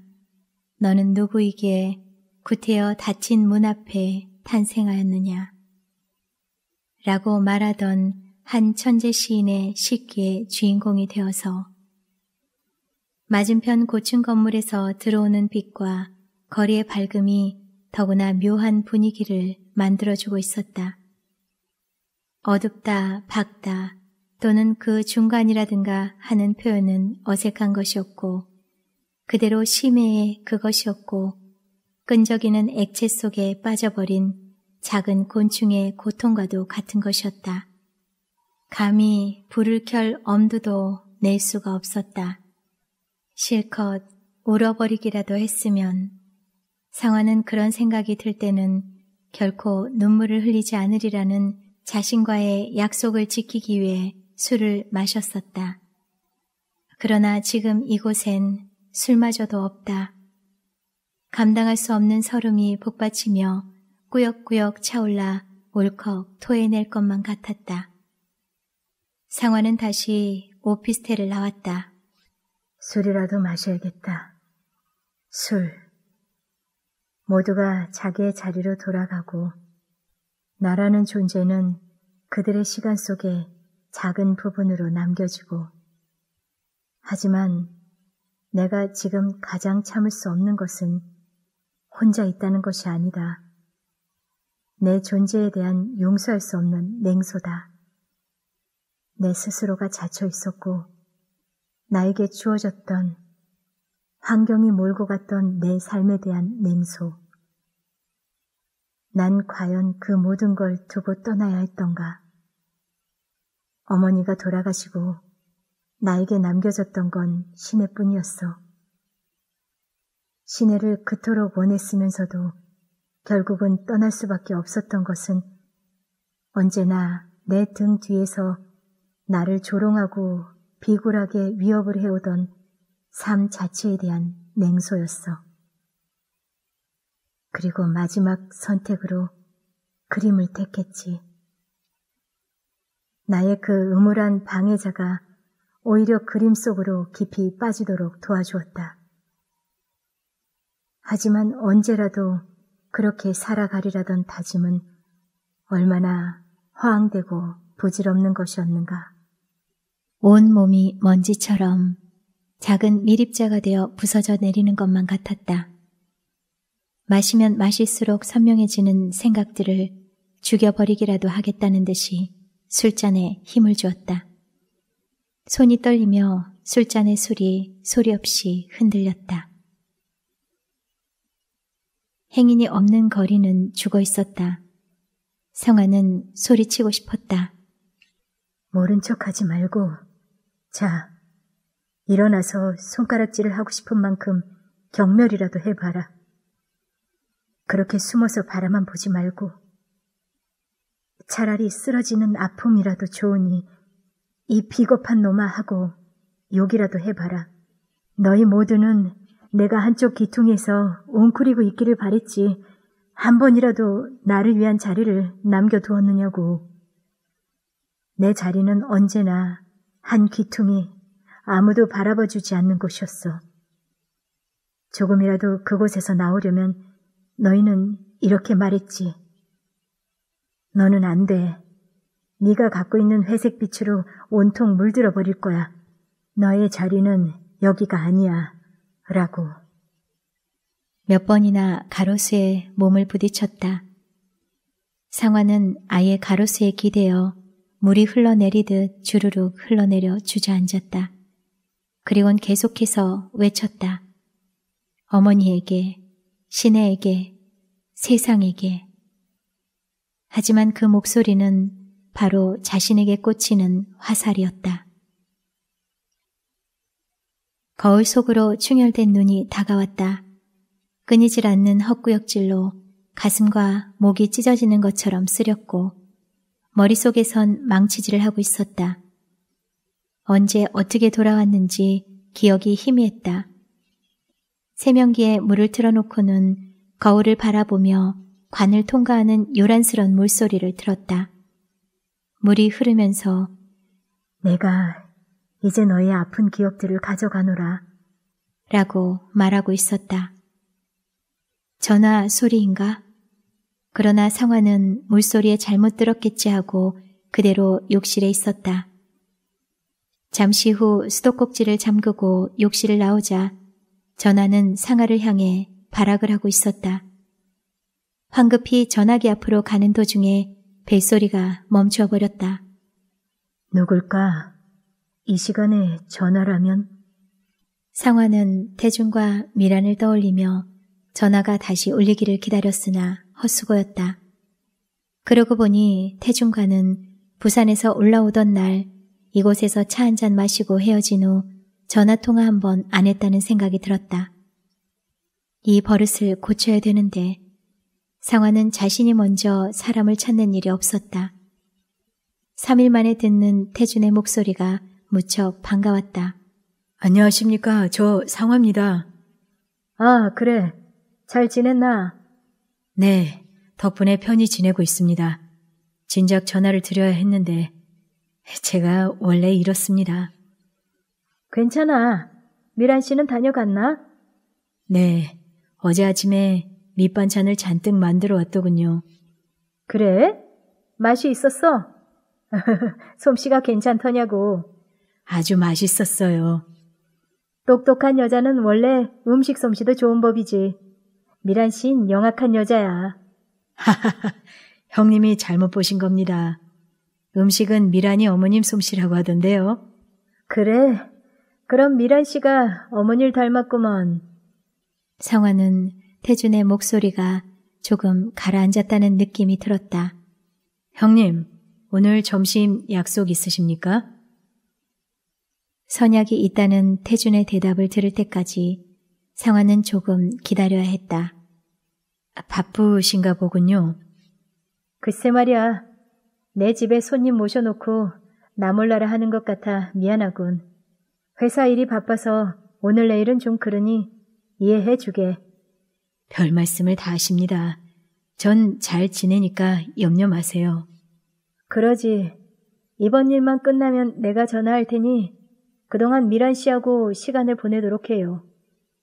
너는 누구이기에 구태여 닫힌 문 앞에 탄생하였느냐. 라고 말하던 한 천재 시인의 식기의 주인공이 되어서 맞은편 고층 건물에서 들어오는 빛과 거리의 밝음이 더구나 묘한 분위기를 만들어주고 있었다. 어둡다, 밝다 또는 그 중간이라든가 하는 표현은 어색한 것이었고 그대로 심해의 그것이었고 끈적이는 액체 속에 빠져버린 작은 곤충의 고통과도 같은 것이었다. 감히 불을 켤 엄두도 낼 수가 없었다. 실컷 울어버리기라도 했으면 상화는 그런 생각이 들 때는 결코 눈물을 흘리지 않으리라는 자신과의 약속을 지키기 위해 술을 마셨었다. 그러나 지금 이곳엔 술마저도 없다. 감당할 수 없는 서름이 복받치며 꾸역꾸역 차올라 울컥 토해낼 것만 같았다. 상화는 다시 오피스텔을 나왔다. 술이라도 마셔야겠다. 술. 모두가 자기의 자리로 돌아가고 나라는 존재는 그들의 시간 속에 작은 부분으로 남겨지고 하지만 내가 지금 가장 참을 수 없는 것은 혼자 있다는 것이 아니다. 내 존재에 대한 용서할 수 없는 냉소다. 내 스스로가 갇혀 있었고 나에게 주어졌던 환경이 몰고 갔던 내 삶에 대한 냉소. 난 과연 그 모든 걸 두고 떠나야 했던가. 어머니가 돌아가시고 나에게 남겨졌던 건 시내뿐이었어. 시내를 그토록 원했으면서도 결국은 떠날 수밖에 없었던 것은 언제나 내 등 뒤에서 나를 조롱하고 비굴하게 위협을 해오던 삶 자체에 대한 냉소였어. 그리고 마지막 선택으로 그림을 택했지. 나의 그 음울한 방해자가 오히려 그림 속으로 깊이 빠지도록 도와주었다. 하지만 언제라도 그렇게 살아가리라던 다짐은 얼마나 허황되고 부질없는 것이었는가. 온 몸이 먼지처럼 작은 미립자가 되어 부서져 내리는 것만 같았다. 마시면 마실수록 선명해지는 생각들을 죽여버리기라도 하겠다는 듯이 술잔에 힘을 주었다. 손이 떨리며 술잔의 술이 소리 없이 흔들렸다. 행인이 없는 거리는 죽어 있었다. 성아는 소리치고 싶었다. 모른 척하지 말고 자, 일어나서 손가락질을 하고 싶은 만큼 경멸이라도 해봐라. 그렇게 숨어서 바라만 보지 말고 차라리 쓰러지는 아픔이라도 좋으니 이 비겁한 놈아 하고 욕이라도 해봐라. 너희 모두는 내가 한쪽 귀퉁이에서 웅크리고 있기를 바랬지 한 번이라도 나를 위한 자리를 남겨두었느냐고. 내 자리는 언제나 한 귀퉁이 아무도 바라봐 주지 않는 곳이었어. 조금이라도 그곳에서 나오려면 너희는 이렇게 말했지. 너는 안 돼. 네가 갖고 있는 회색 빛으로 온통 물들어 버릴 거야. 너의 자리는 여기가 아니야. 라고. 몇 번이나 가로수에 몸을 부딪혔다. 상화는 아예 가로수에 기대어 물이 흘러내리듯 주르륵 흘러내려 주저앉았다. 그리곤 계속해서 외쳤다. 어머니에게, 시내에게, 세상에게. 하지만 그 목소리는 바로 자신에게 꽂히는 화살이었다. 거울 속으로 충혈된 눈이 다가왔다. 끊이질 않는 헛구역질로 가슴과 목이 찢어지는 것처럼 쓰렸고 머릿속에선 망치질을 하고 있었다. 언제 어떻게 돌아왔는지 기억이 희미했다. 세면기에 물을 틀어놓고는 거울을 바라보며 관을 통과하는 요란스런 물소리를 들었다. 물이 흐르면서 내가 이제 너의 아픈 기억들을 가져가노라 라고 말하고 있었다. 전화 소리인가? 그러나 성화는 물소리에 잘못 들었겠지 하고 그대로 욕실에 있었다. 잠시 후 수도꼭지를 잠그고 욕실을 나오자 전화는 상아를 향해 발악을 하고 있었다. 황급히 전화기 앞으로 가는 도중에 벨소리가 멈춰버렸다. 누굴까? 이 시간에 전화라면? 상화는 태준과 미란을 떠올리며 전화가 다시 울리기를 기다렸으나 헛수고였다. 그러고 보니 태중과는 부산에서 올라오던 날 이곳에서 차 한 잔 마시고 헤어진 후 전화통화 한 번 안 했다는 생각이 들었다. 이 버릇을 고쳐야 되는데 상화는 자신이 먼저 사람을 찾는 일이 없었다. 3일 만에 듣는 태준의 목소리가 무척 반가웠다. 안녕하십니까. 저 상화입니다. 아, 그래. 잘 지냈나? 네, 덕분에 편히 지내고 있습니다. 진작 전화를 드려야 했는데, 제가 원래 이렇습니다. 괜찮아. 미란 씨는 다녀갔나? 네, 어제 아침에 밑반찬을 잔뜩 만들어 왔더군요. 그래? 맛이 있었어? 솜씨가 괜찮더냐고. 아주 맛있었어요. 똑똑한 여자는 원래 음식 솜씨도 좋은 법이지. 미란 씨는 영악한 여자야. 하하하, 형님이 잘못 보신 겁니다. 음식은 미란이 어머님 솜씨라고 하던데요. 그래, 그럼 미란 씨가 어머니를 닮았구먼. 성화는 태준의 목소리가 조금 가라앉았다는 느낌이 들었다. 형님, 오늘 점심 약속 있으십니까? 선약이 있다는 태준의 대답을 들을 때까지 상화는 조금 기다려야 했다. 바쁘신가 보군요. 글쎄 말이야. 내 집에 손님 모셔놓고 나 몰라라 하는 것 같아 미안하군. 회사 일이 바빠서 오늘 내일은 좀 그러니 이해해 주게. 별 말씀을 다 하십니다. 전 잘 지내니까 염려 마세요. 그러지. 이번 일만 끝나면 내가 전화할 테니 그동안 미란 씨하고 시간을 보내도록 해요.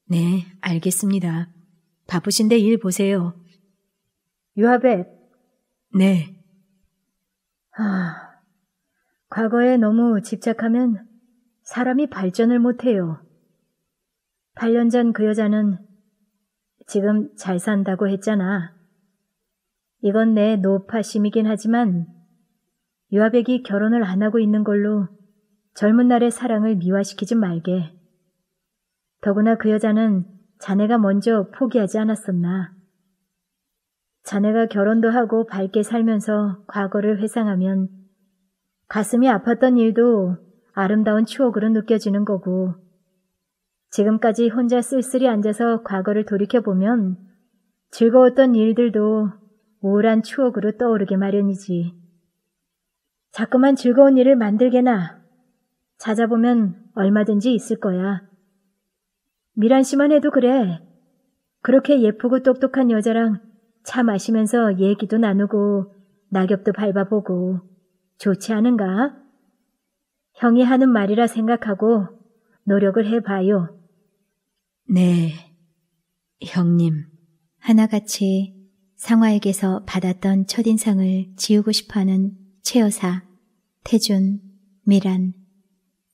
네, 알겠습니다. 바쁘신데 일 보세요. 유아백. 네. 아, 과거에 너무 집착하면 사람이 발전을 못해요. 8년 전 그 여자는 지금 잘 산다고 했잖아. 이건 내 노파심이긴 하지만 유아백이 결혼을 안 하고 있는 걸로 젊은 날의 사랑을 미화시키지 말게. 더구나 그 여자는 자네가 먼저 포기하지 않았었나. 자네가 결혼도 하고 밝게 살면서 과거를 회상하면 가슴이 아팠던 일도 아름다운 추억으로 느껴지는 거고 지금까지 혼자 쓸쓸히 앉아서 과거를 돌이켜보면 즐거웠던 일들도 우울한 추억으로 떠오르게 마련이지. 자꾸만 즐거운 일을 만들게나 찾아보면 얼마든지 있을 거야. 미란 씨만 해도 그래. 그렇게 예쁘고 똑똑한 여자랑 차 마시면서 얘기도 나누고 낙엽도 밟아보고 좋지 않은가? 형이 하는 말이라 생각하고 노력을 해봐요. 네, 형님. 하나같이 상화에게서 받았던 첫인상을 지우고 싶어하는 최 여사, 태준, 미란,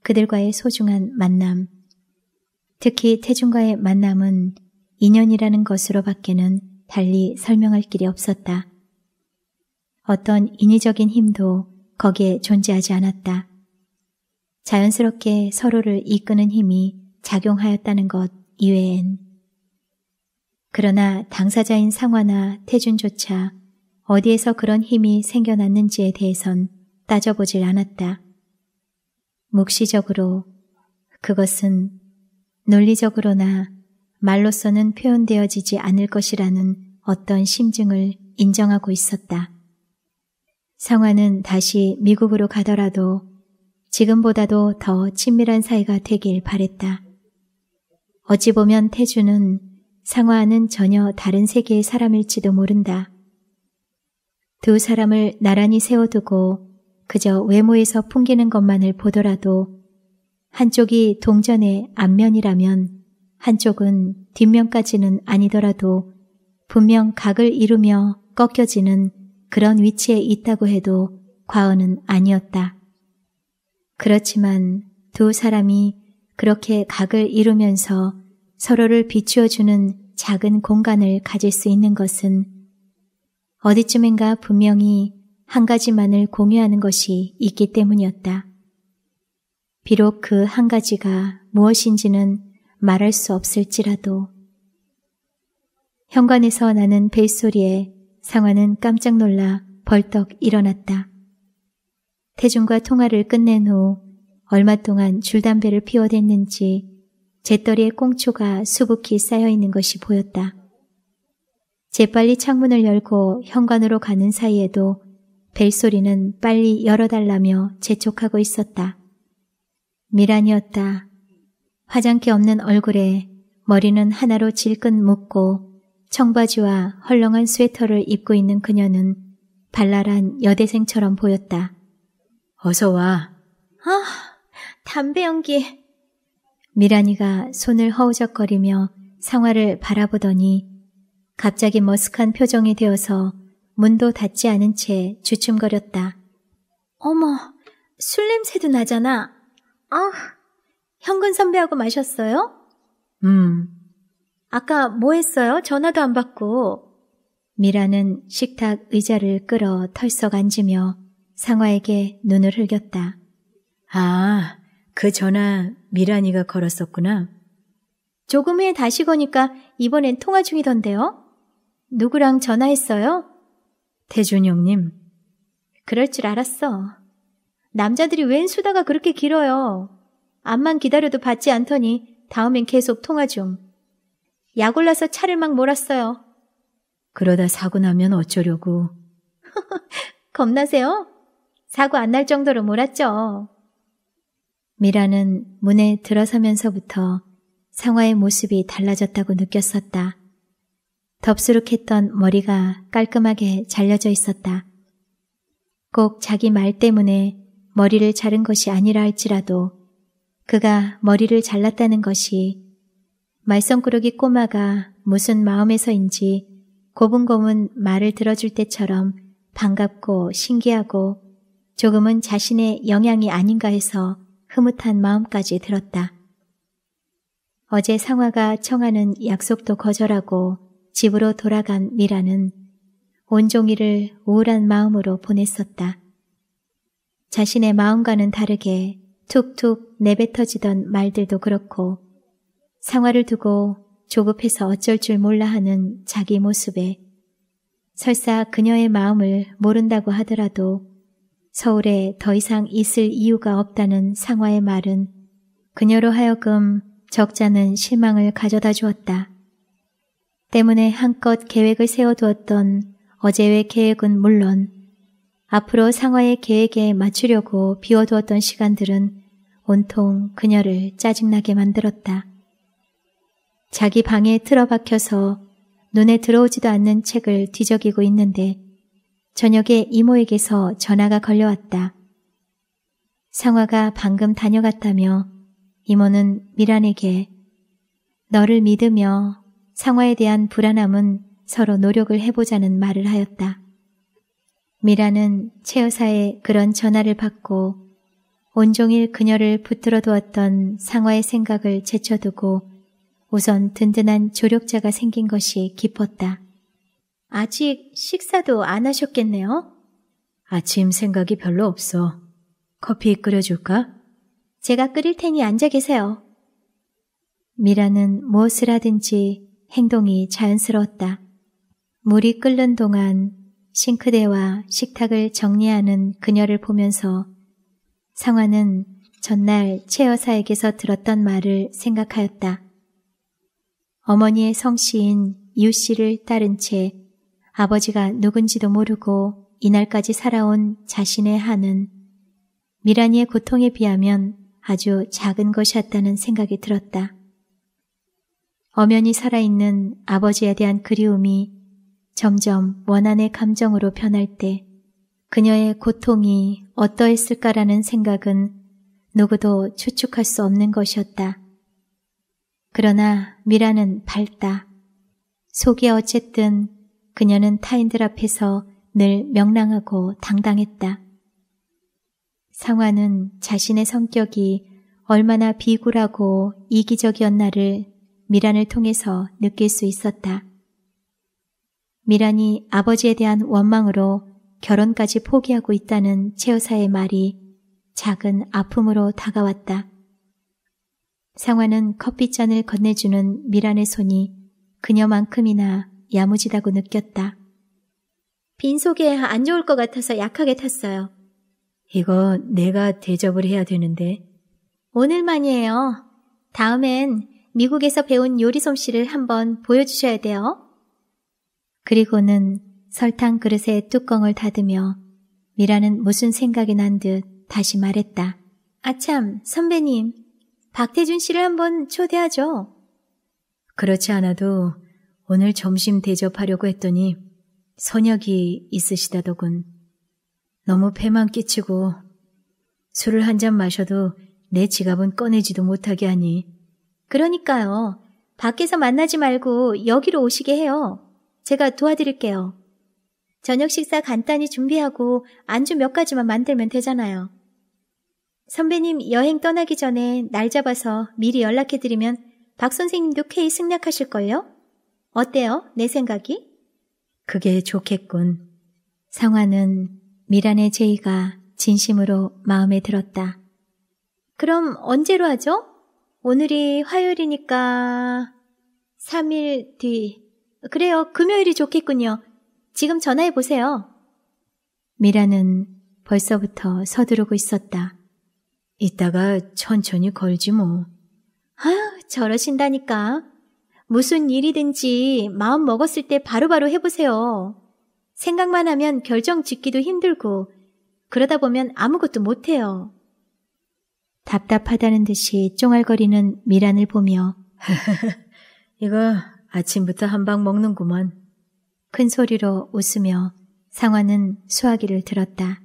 그들과의 소중한 만남, 특히 태준과의 만남은 인연이라는 것으로 밖에는 달리 설명할 길이 없었다. 어떤 인위적인 힘도 거기에 존재하지 않았다. 자연스럽게 서로를 이끄는 힘이 작용하였다는 것 이외엔 그러나 당사자인 상화나 태준조차 어디에서 그런 힘이 생겨났는지에 대해선 따져보질 않았다. 묵시적으로 그것은 논리적으로나 말로서는 표현되어지지 않을 것이라는 어떤 심증을 인정하고 있었다. 상화는 다시 미국으로 가더라도 지금보다도 더 친밀한 사이가 되길 바랬다. 어찌 보면 태주는 상화와는 전혀 다른 세계의 사람일지도 모른다. 두 사람을 나란히 세워두고 그저 외모에서 풍기는 것만을 보더라도 한쪽이 동전의 앞면이라면 한쪽은 뒷면까지는 아니더라도 분명 각을 이루며 꺾여지는 그런 위치에 있다고 해도 과언은 아니었다. 그렇지만 두 사람이 그렇게 각을 이루면서 서로를 비추어주는 작은 공간을 가질 수 있는 것은 어디쯤인가 분명히 한 가지만을 공유하는 것이 있기 때문이었다. 비록 그 한 가지가 무엇인지는 말할 수 없을지라도 현관에서 나는 벨소리에 상화는 깜짝 놀라 벌떡 일어났다. 태중과 통화를 끝낸 후 얼마 동안 줄담배를 피워댔는지 재떨이의 꽁초가 수북히 쌓여있는 것이 보였다. 재빨리 창문을 열고 현관으로 가는 사이에도 벨소리는 빨리 열어달라며 재촉하고 있었다. 미란이었다. 화장기 없는 얼굴에 머리는 하나로 질끈 묶고 청바지와 헐렁한 스웨터를 입고 있는 그녀는 발랄한 여대생처럼 보였다. 어서 와. 아, 담배 연기. 미란이가 손을 허우적거리며 상화를 바라보더니 갑자기 머쓱한 표정이 되어서 문도 닫지 않은 채 주춤거렸다. 어머, 술 냄새도 나잖아. 아, 현근 선배하고 마셨어요? 음. 아까 뭐 했어요? 전화도 안 받고. 미라는 식탁 의자를 끌어 털썩 앉으며 상화에게 눈을 흘겼다. 아, 그 전화 미란이가 걸었었구나. 조금 후에 다시 거니까 이번엔 통화 중이던데요? 누구랑 전화했어요? 태준 형님. 그럴 줄 알았어. 남자들이 웬 수다가 그렇게 길어요. 암만 기다려도 받지 않더니 다음엔 계속 통화 중약 올라서 차를 막 몰았어요. 그러다 사고 나면 어쩌려고. 겁나세요? 사고 안 날 정도로 몰았죠. 미라는 문에 들어서면서부터 상화의 모습이 달라졌다고 느꼈었다. 덥수룩했던 머리가 깔끔하게 잘려져 있었다. 꼭 자기 말 때문에 머리를 자른 것이 아니라 할지라도 그가 머리를 잘랐다는 것이 말썽꾸러기 꼬마가 무슨 마음에서인지 고분고분 말을 들어줄 때처럼 반갑고 신기하고 조금은 자신의 영향이 아닌가 해서 흐뭇한 마음까지 들었다. 어제 상화가 청하는 약속도 거절하고 집으로 돌아간 미라는 온종일을 우울한 마음으로 보냈었다. 자신의 마음과는 다르게 툭툭 내뱉어지던 말들도 그렇고 상화를 두고 조급해서 어쩔 줄 몰라 하는 자기 모습에 설사 그녀의 마음을 모른다고 하더라도 서울에 더 이상 있을 이유가 없다는 상화의 말은 그녀로 하여금 적잖은 실망을 가져다 주었다. 때문에 한껏 계획을 세워두었던 어제의 계획은 물론 앞으로 상화의 계획에 맞추려고 비워두었던 시간들은 온통 그녀를 짜증나게 만들었다. 자기 방에 틀어박혀서 눈에 들어오지도 않는 책을 뒤적이고 있는데 저녁에 이모에게서 전화가 걸려왔다. 상화가 방금 다녀갔다며 이모는 미란에게 너를 믿으며 상화에 대한 불안함은 서로 노력을 해보자는 말을 하였다. 미라는 최 여사의 그런 전화를 받고 온종일 그녀를 붙들어 두었던 상화의 생각을 제쳐두고 우선 든든한 조력자가 생긴 것이 기뻤다. 아직 식사도 안 하셨겠네요? 아침 생각이 별로 없어. 커피 끓여줄까? 제가 끓일 테니 앉아 계세요. 미라는 무엇을 하든지 행동이 자연스러웠다. 물이 끓는 동안 싱크대와 식탁을 정리하는 그녀를 보면서 상화는 전날 최 여사에게서 들었던 말을 생각하였다. 어머니의 성씨인 유 씨를 따른 채 아버지가 누군지도 모르고 이날까지 살아온 자신의 한은 미란이의 고통에 비하면 아주 작은 것이었다는 생각이 들었다. 엄연히 살아있는 아버지에 대한 그리움이 점점 원한의 감정으로 변할 때 그녀의 고통이 어떠했을까라는 생각은 누구도 추측할 수 없는 것이었다. 그러나 미라는 밝다. 속이 어쨌든 그녀는 타인들 앞에서 늘 명랑하고 당당했다. 상화는 자신의 성격이 얼마나 비굴하고 이기적이었나를 미란을 통해서 느낄 수 있었다. 미란이 아버지에 대한 원망으로 결혼까지 포기하고 있다는 최 여사의 말이 작은 아픔으로 다가왔다. 상화는 커피잔을 건네주는 미란의 손이 그녀만큼이나 야무지다고 느꼈다. 빈속에 안 좋을 것 같아서 약하게 탔어요. 이거 내가 대접을 해야 되는데. 오늘만이에요. 다음엔 미국에서 배운 요리 솜씨를 한번 보여주셔야 돼요. 그리고는 설탕 그릇의 뚜껑을 닫으며 미라는 무슨 생각이 난 듯 다시 말했다. 아참, 선배님. 박태준 씨를 한번 초대하죠. 그렇지 않아도 오늘 점심 대접하려고 했더니 선역이 있으시다더군. 너무 배만 끼치고 술을 한 잔 마셔도 내 지갑은 꺼내지도 못하게 하니. 그러니까요. 밖에서 만나지 말고 여기로 오시게 해요. 제가 도와드릴게요. 저녁 식사 간단히 준비하고 안주 몇 가지만 만들면 되잖아요. 선배님 여행 떠나기 전에 날 잡아서 미리 연락해드리면 박 선생님도 K 승낙하실걸요? 어때요? 내 생각이? 그게 좋겠군. 상화는 미란의 제의가 진심으로 마음에 들었다. 그럼 언제로 하죠? 오늘이 화요일이니까 3일 뒤 그래요. 금요일이 좋겠군요. 지금 전화해 보세요. 미라는 벌써부터 서두르고 있었다. 이따가 천천히 걸지 뭐. 아, 저러신다니까. 무슨 일이든지 마음 먹었을 때 바로바로 해보세요. 생각만 하면 결정 짓기도 힘들고 그러다 보면 아무것도 못해요. 답답하다는 듯이 쫑알거리는 미란을 보며 이거 아침부터 한 방 먹는구먼큰 소리로 웃으며 상화는 수화기를 들었다.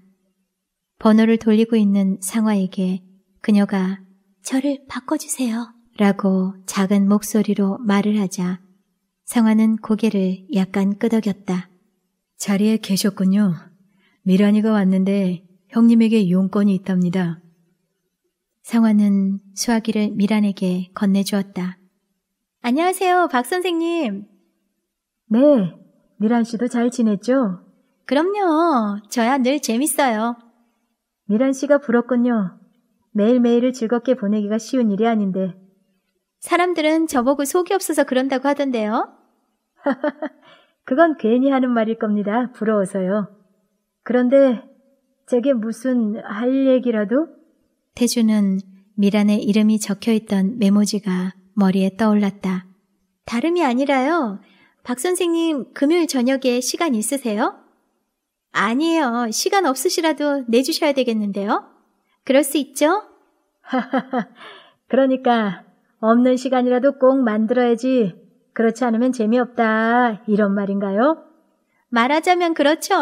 번호를 돌리고 있는 상화에게 그녀가 저를 바꿔주세요 라고 작은 목소리로 말을 하자 상화는 고개를 약간 끄덕였다. 자리에 계셨군요. 미란이가 왔는데 형님에게 용건이 있답니다. 상화는 수화기를 미란에게 건네주었다. 안녕하세요, 박 선생님. 네, 미란 씨도 잘 지냈죠? 그럼요. 저야 늘 재밌어요. 미란 씨가 부럽군요. 매일매일을 즐겁게 보내기가 쉬운 일이 아닌데. 사람들은 저보고 속이 없어서 그런다고 하던데요. 그건 괜히 하는 말일 겁니다. 부러워서요. 그런데 제게 무슨 할 얘기라도? 태주는 미란의 이름이 적혀 있던 메모지가 머리에 떠올랐다. 다름이 아니라요. 박 선생님 금요일 저녁에 시간 있으세요? 아니에요. 시간 없으시라도 내주셔야 되겠는데요. 그럴 수 있죠? 하하하. 그러니까 없는 시간이라도 꼭 만들어야지. 그렇지 않으면 재미없다. 이런 말인가요? 말하자면 그렇죠.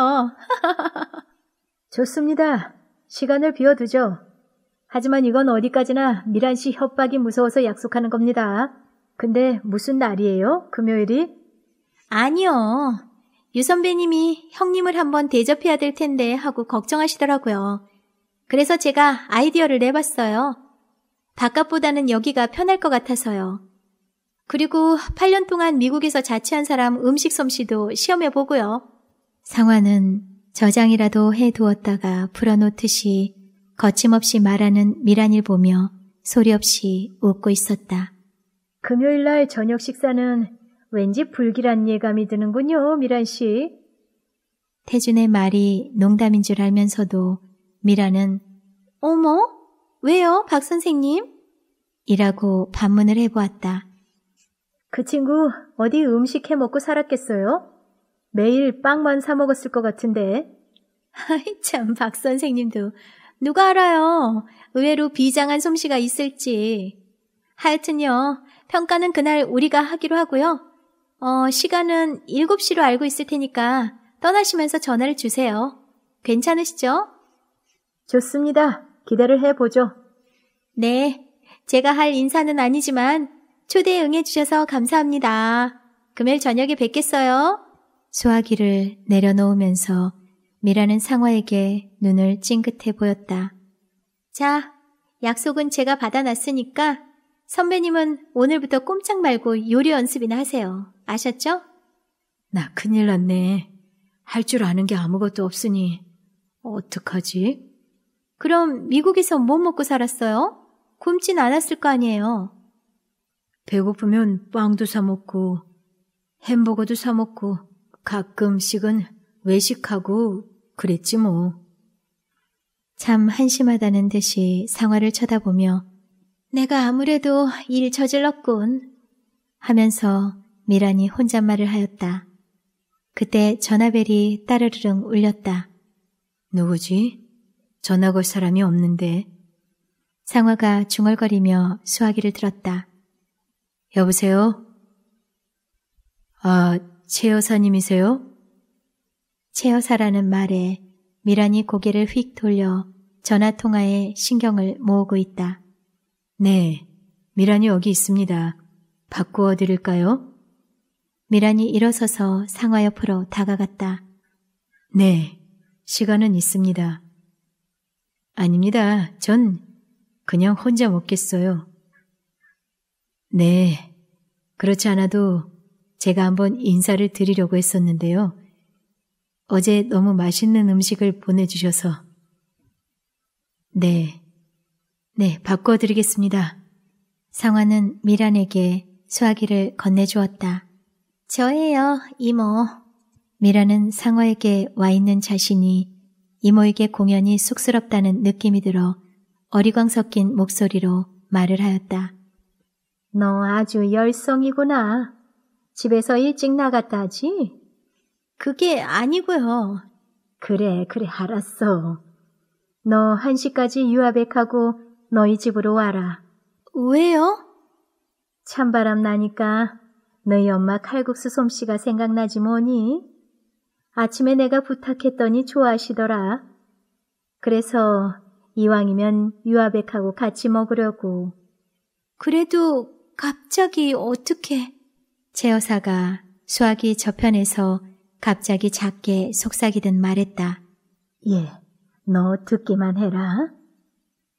좋습니다. 시간을 비워두죠. 하지만 이건 어디까지나 미란 씨 협박이 무서워서 약속하는 겁니다. 근데 무슨 날이에요? 금요일이? 아니요. 유 선배님이 형님을 한번 대접해야 될 텐데 하고 걱정하시더라고요. 그래서 제가 아이디어를 내봤어요. 바깥보다는 여기가 편할 것 같아서요. 그리고 8년 동안 미국에서 자취한 사람 음식 솜씨도 시험해 보고요. 상화는 저장이라도 해 두었다가 풀어놓듯이 거침없이 말하는 미란을 보며 소리 없이 웃고 있었다. 금요일 날 저녁 식사는 왠지 불길한 예감이 드는군요, 미란 씨. 태준의 말이 농담인 줄 알면서도 미란은 어머? 왜요, 박 선생님? 이라고 반문을 해보았다. 그 친구 어디 음식 해먹고 살았겠어요? 매일 빵만 사 먹었을 것 같은데. 하이 참, 박 선생님도 누가 알아요. 의외로 비장한 솜씨가 있을지. 하여튼요. 평가는 그날 우리가 하기로 하고요. 어, 시간은 7시로 알고 있을 테니까 떠나시면서 전화를 주세요. 괜찮으시죠? 좋습니다. 기대를 해보죠. 네. 제가 할 인사는 아니지만 초대에 응해주셔서 감사합니다. 금요일 저녁에 뵙겠어요. 소화기를 내려놓으면서 미라는 상화에게 눈을 찡긋해 보였다. 자, 약속은 제가 받아놨으니까 선배님은 오늘부터 꼼짝 말고 요리 연습이나 하세요. 아셨죠? 나 큰일 났네. 할 줄 아는 게 아무것도 없으니 어떡하지? 그럼 미국에서 뭐 먹고 살았어요? 굶진 않았을 거 아니에요. 배고프면 빵도 사 먹고 햄버거도 사 먹고 가끔씩은 외식하고 그랬지 뭐. 참 한심하다는 듯이 상화를 쳐다보며 내가 아무래도 일 저질렀군 하면서 미란이 혼잣말을 하였다. 그때 전화벨이 따르르릉 울렸다. 누구지? 전화 걸 사람이 없는데. 상화가 중얼거리며 수화기를 들었다. 여보세요? 아, 최 여사님이세요? 채여사라는 말에 미란이 고개를 휙 돌려 전화통화에 신경을 모으고 있다. 네, 미란이 여기 있습니다. 바꾸어 드릴까요? 미란이 일어서서 상화 옆으로 다가갔다. 네, 시간은 있습니다. 아닙니다. 전 그냥 혼자 먹겠어요. 네, 그렇지 않아도 제가 한번 인사를 드리려고 했었는데요. 어제 너무 맛있는 음식을 보내주셔서. 네. 네, 바꿔드리겠습니다. 상화는 미란에게 수화기를 건네주었다. 저예요, 이모. 미란은 상화에게 와 있는 자신이 이모에게 공연이 쑥스럽다는 느낌이 들어 어리광 섞인 목소리로 말을 하였다. 너 아주 열성이구나. 집에서 일찍 나갔다지? 그게 아니고요. 그래, 그래, 알았어. 너한시까지 유아백하고 너희 집으로 와라. 왜요? 찬바람 나니까 너희 엄마 칼국수 솜씨가 생각나지 뭐니? 아침에 내가 부탁했더니 좋아하시더라. 그래서 이왕이면 유아백하고 같이 먹으려고. 그래도 갑자기 어떻게? 제 여사가 수학이 저편에서 갑자기 작게 속삭이듯 말했다. 예, 너 듣기만 해라.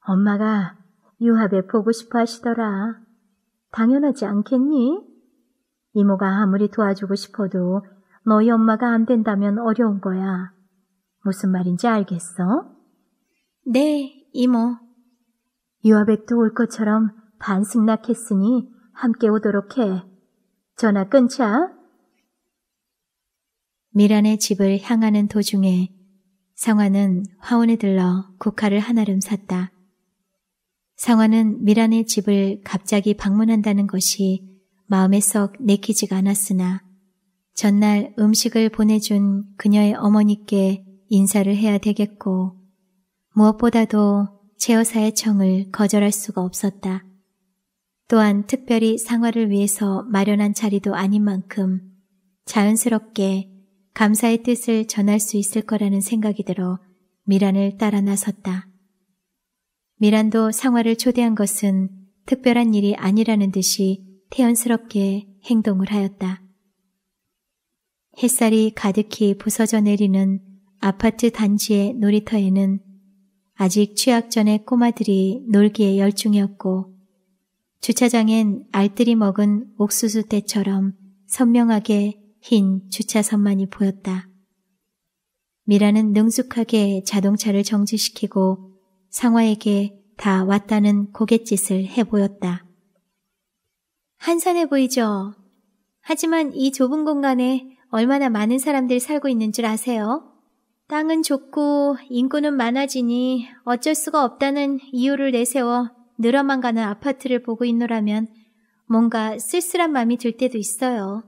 엄마가 유합에 보고 싶어 하시더라. 당연하지 않겠니? 이모가 아무리 도와주고 싶어도 너희 엄마가 안 된다면 어려운 거야. 무슨 말인지 알겠어? 네, 이모. 유아백도 올 것처럼 반승낙했으니 함께 오도록 해. 전화 끊자. 미란의 집을 향하는 도중에 상화는 화원에 들러 국화를 한아름 샀다. 상화는 미란의 집을 갑자기 방문한다는 것이 마음에 썩 내키지가 않았으나 전날 음식을 보내준 그녀의 어머니께 인사를 해야 되겠고 무엇보다도 제어사의 청을 거절할 수가 없었다. 또한 특별히 상화를 위해서 마련한 자리도 아닌 만큼 자연스럽게 감사의 뜻을 전할 수 있을 거라는 생각이 들어 미란을 따라 나섰다. 미란도 상화를 초대한 것은 특별한 일이 아니라는 듯이 태연스럽게 행동을 하였다. 햇살이 가득히 부서져 내리는 아파트 단지의 놀이터에는 아직 취학 전의 꼬마들이 놀기에 열중이었고 주차장엔 알뜰히 먹은 옥수수 때처럼 선명하게 흰 주차선만이 보였다. 미라는 능숙하게 자동차를 정지시키고 상화에게 다 왔다는 고갯짓을 해보였다. 한산해 보이죠? 하지만 이 좁은 공간에 얼마나 많은 사람들이 살고 있는 줄 아세요? 땅은 좁고 인구는 많아지니 어쩔 수가 없다는 이유를 내세워 늘어만 가는 아파트를 보고 있노라면 뭔가 쓸쓸한 마음이 들 때도 있어요.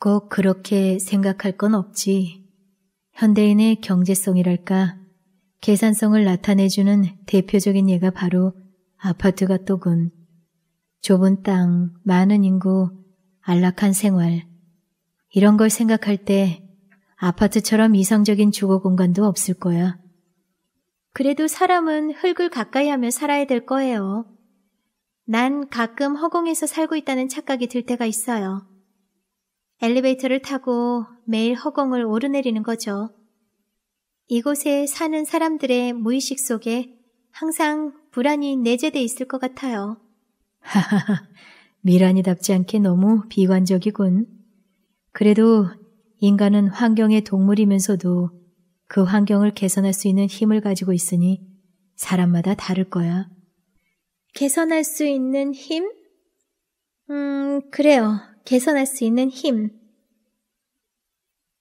꼭 그렇게 생각할 건 없지. 현대인의 경제성이랄까 계산성을 나타내주는 대표적인 예가 바로 아파트 가또군 좁은 땅, 많은 인구, 안락한 생활. 이런 걸 생각할 때 아파트처럼 이상적인 주거 공간도 없을 거야. 그래도 사람은 흙을 가까이 하며 살아야 될 거예요. 난 가끔 허공에서 살고 있다는 착각이 들 때가 있어요. 엘리베이터를 타고 매일 허공을 오르내리는 거죠. 이곳에 사는 사람들의 무의식 속에 항상 불안이 내재돼 있을 것 같아요. 하하하, 미란이답지 않게 너무 비관적이군. 그래도 인간은 환경의 동물이면서도 그 환경을 개선할 수 있는 힘을 가지고 있으니 사람마다 다를 거야. 개선할 수 있는 힘? 음, 그래요. 개선할 수 있는 힘.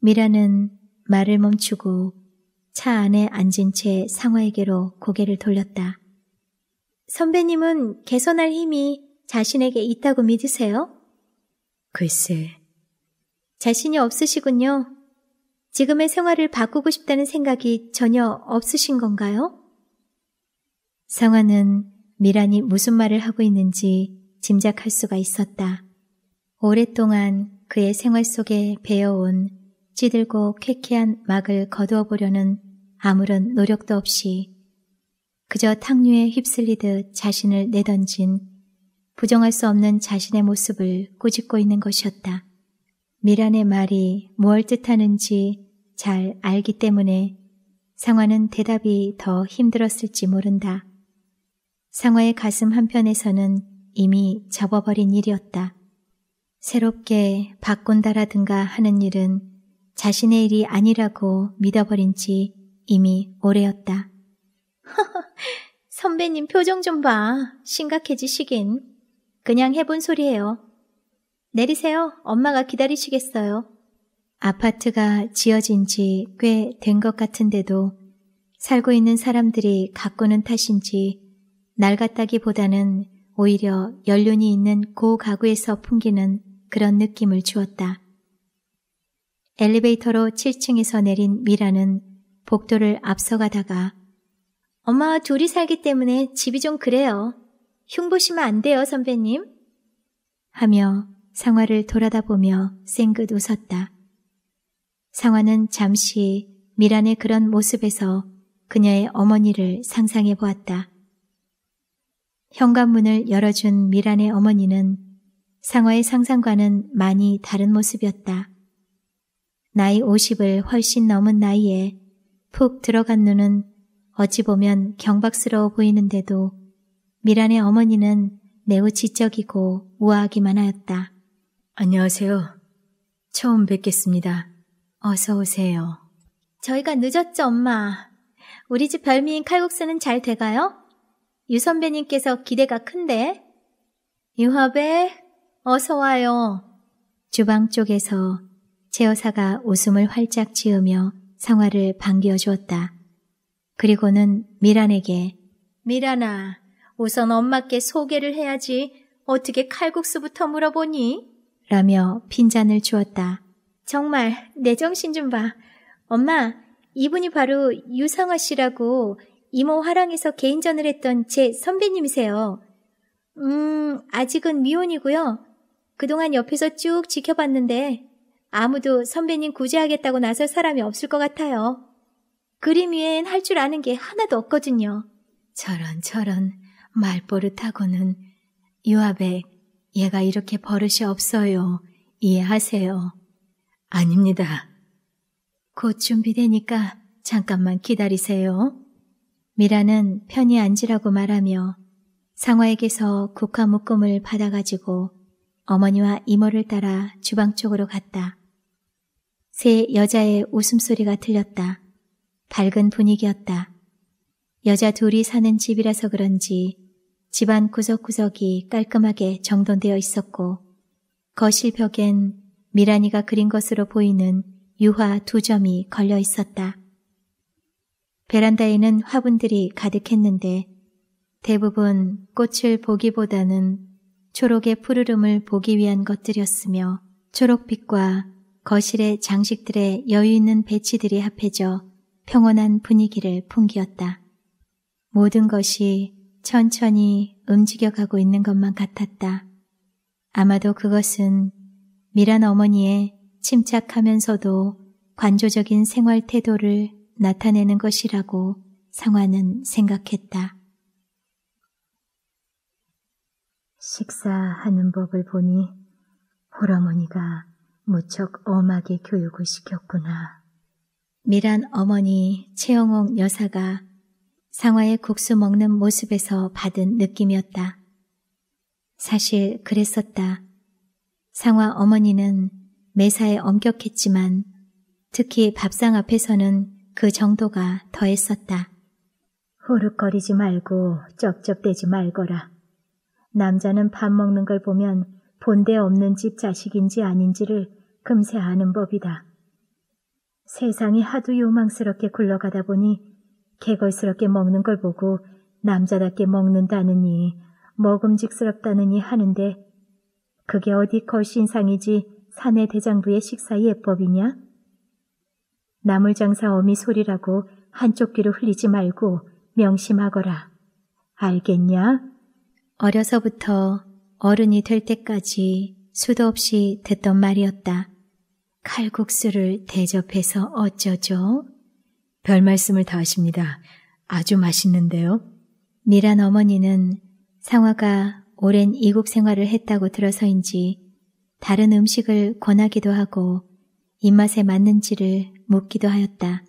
미라는 말을 멈추고 차 안에 앉은 채 상화에게로 고개를 돌렸다. 선배님은 개선할 힘이 자신에게 있다고 믿으세요? 글쎄. 자신이 없으시군요. 지금의 생활을 바꾸고 싶다는 생각이 전혀 없으신 건가요? 상화는 미란이 무슨 말을 하고 있는지 짐작할 수가 있었다. 오랫동안 그의 생활 속에 배어온 찌들고 쾌쾌한 막을 거두어 보려는 아무런 노력도 없이 그저 탕류에 휩쓸리듯 자신을 내던진 부정할 수 없는 자신의 모습을 꾸짖고 있는 것이었다. 미란의 말이 무엇 뜻하는지 잘 알기 때문에 상화는 대답이 더 힘들었을지 모른다. 상화의 가슴 한편에서는 이미 접어버린 일이었다. 새롭게 바꾼다라든가 하는 일은 자신의 일이 아니라고 믿어버린 지 이미 오래였다. 선배님 표정 좀 봐. 심각해지시긴. 그냥 해본 소리예요. 내리세요. 엄마가 기다리시겠어요. 아파트가 지어진 지 꽤 된 것 같은데도 살고 있는 사람들이 가꾸는 탓인지 낡았다기보다는 오히려 연륜이 있는 고 가구에서 풍기는 그런 느낌을 주었다. 엘리베이터로 7층에서 내린 미라는 복도를 앞서가다가 엄마와 둘이 살기 때문에 집이 좀 그래요. 흉보시면 안 돼요, 선배님. 하며 상화를 돌아다 보며 쌩긋 웃었다. 상화는 잠시 미란의 그런 모습에서 그녀의 어머니를 상상해 보았다. 현관문을 열어준 미란의 어머니는 상어의 상상과는 많이 다른 모습이었다. 나이 50을 훨씬 넘은 나이에 푹 들어간 눈은 어찌 보면 경박스러워 보이는데도 미란의 어머니는 매우 지적이고 우아하기만 하였다. 안녕하세요. 처음 뵙겠습니다. 어서 오세요. 저희가 늦었죠, 엄마. 우리 집 별미인 칼국수는 잘 돼가요? 유 선배님께서 기대가 큰데? 유화배, 어서 와요. 주방 쪽에서 제 여사가 웃음을 활짝 지으며 성화를 반겨 주었다. 그리고는 미란에게 미란아, 우선 엄마께 소개를 해야지 어떻게 칼국수부터 물어보니? 라며 핀잔을 주었다. 정말 내 정신 좀 봐. 엄마, 이분이 바로 유상화 씨라고 이모 화랑에서 개인전을 했던 제 선배님이세요. 음, 아직은 미혼이고요. 그동안 옆에서 쭉 지켜봤는데 아무도 선배님 구제하겠다고 나설 사람이 없을 것 같아요. 그림 위엔 할 줄 아는 게 하나도 없거든요. 저런 저런 말버릇하고는 유아백 얘가 이렇게 버릇이 없어요. 이해하세요. 아닙니다. 곧 준비되니까 잠깐만 기다리세요. 미라는 편히 앉으라고 말하며 상화에게서 국화 묶음을 받아가지고 어머니와 이모를 따라 주방 쪽으로 갔다. 세 여자의 웃음소리가 들렸다. 밝은 분위기였다. 여자 둘이 사는 집이라서 그런지 집안 구석구석이 깔끔하게 정돈되어 있었고 거실 벽엔 미란이가 그린 것으로 보이는 유화 두 점이 걸려 있었다. 베란다에는 화분들이 가득했는데 대부분 꽃을 보기보다는 초록의 푸르름을 보기 위한 것들이었으며 초록빛과 거실의 장식들의 여유 있는 배치들이 합해져 평온한 분위기를 풍기었다. 모든 것이 천천히 움직여가고 있는 것만 같았다. 아마도 그것은 미란 어머니의 침착하면서도 관조적인 생활 태도를 나타내는 것이라고 상화는 생각했다. 식사하는 법을 보니 홀어머니가 무척 엄하게 교육을 시켰구나. 미란 어머니 최영옥 여사가 상화의 국수 먹는 모습에서 받은 느낌이었다. 사실 그랬었다. 상화 어머니는 매사에 엄격했지만 특히 밥상 앞에서는 그 정도가 더했었다. 호룩거리지 말고 쩝쩝대지 말거라. 남자는 밥 먹는 걸 보면 본대 없는 집 자식인지 아닌지를 금세 아는 법이다. 세상이 하도 요망스럽게 굴러가다 보니 개걸스럽게 먹는 걸 보고 남자답게 먹는다느니 먹음직스럽다느니 하는데 그게 어디 걸신상이지 사내 대장부의 식사 예법이냐? 나물장사 어미 소리라고 한쪽 귀로 흘리지 말고 명심하거라. 알겠냐? 어려서부터 어른이 될 때까지 수도 없이 듣던 말이었다. 칼국수를 대접해서 어쩌죠? 별 말씀을 다 하십니다. 아주 맛있는데요. 미란 어머니는 상화가 오랜 이국 생활을 했다고 들어서인지 다른 음식을 권하기도 하고 입맛에 맞는지를 묻기도 하였다.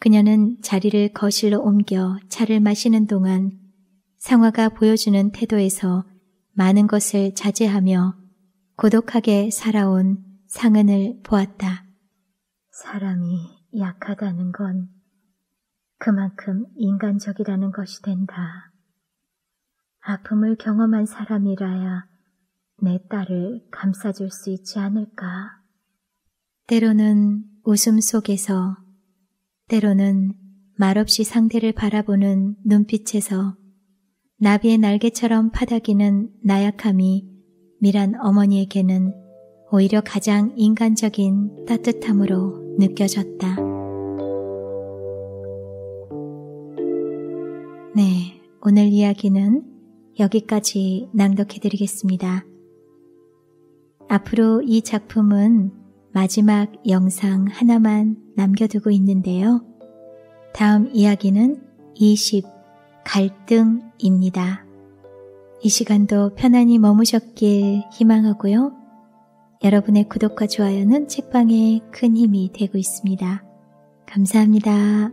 그녀는 자리를 거실로 옮겨 차를 마시는 동안 상화가 보여주는 태도에서 많은 것을 자제하며 고독하게 살아온 상은을 보았다. 사람이 약하다는 건 그만큼 인간적이라는 것이 된다. 아픔을 경험한 사람이라야 내 딸을 감싸줄 수 있지 않을까. 때로는 웃음 속에서, 때로는 말없이 상대를 바라보는 눈빛에서 나비의 날개처럼 파닥이는 나약함이 미란 어머니에게는 오히려 가장 인간적인 따뜻함으로 느껴졌다. 네, 오늘 이야기는 여기까지 낭독해드리겠습니다. 앞으로 이 작품은 마지막 영상 하나만 남겨두고 있는데요. 다음 이야기는 20 갈등입니다. 이 시간도 편안히 머무셨길 희망하고요. 여러분의 구독과 좋아요는 책방에 큰 힘이 되고 있습니다. 감사합니다.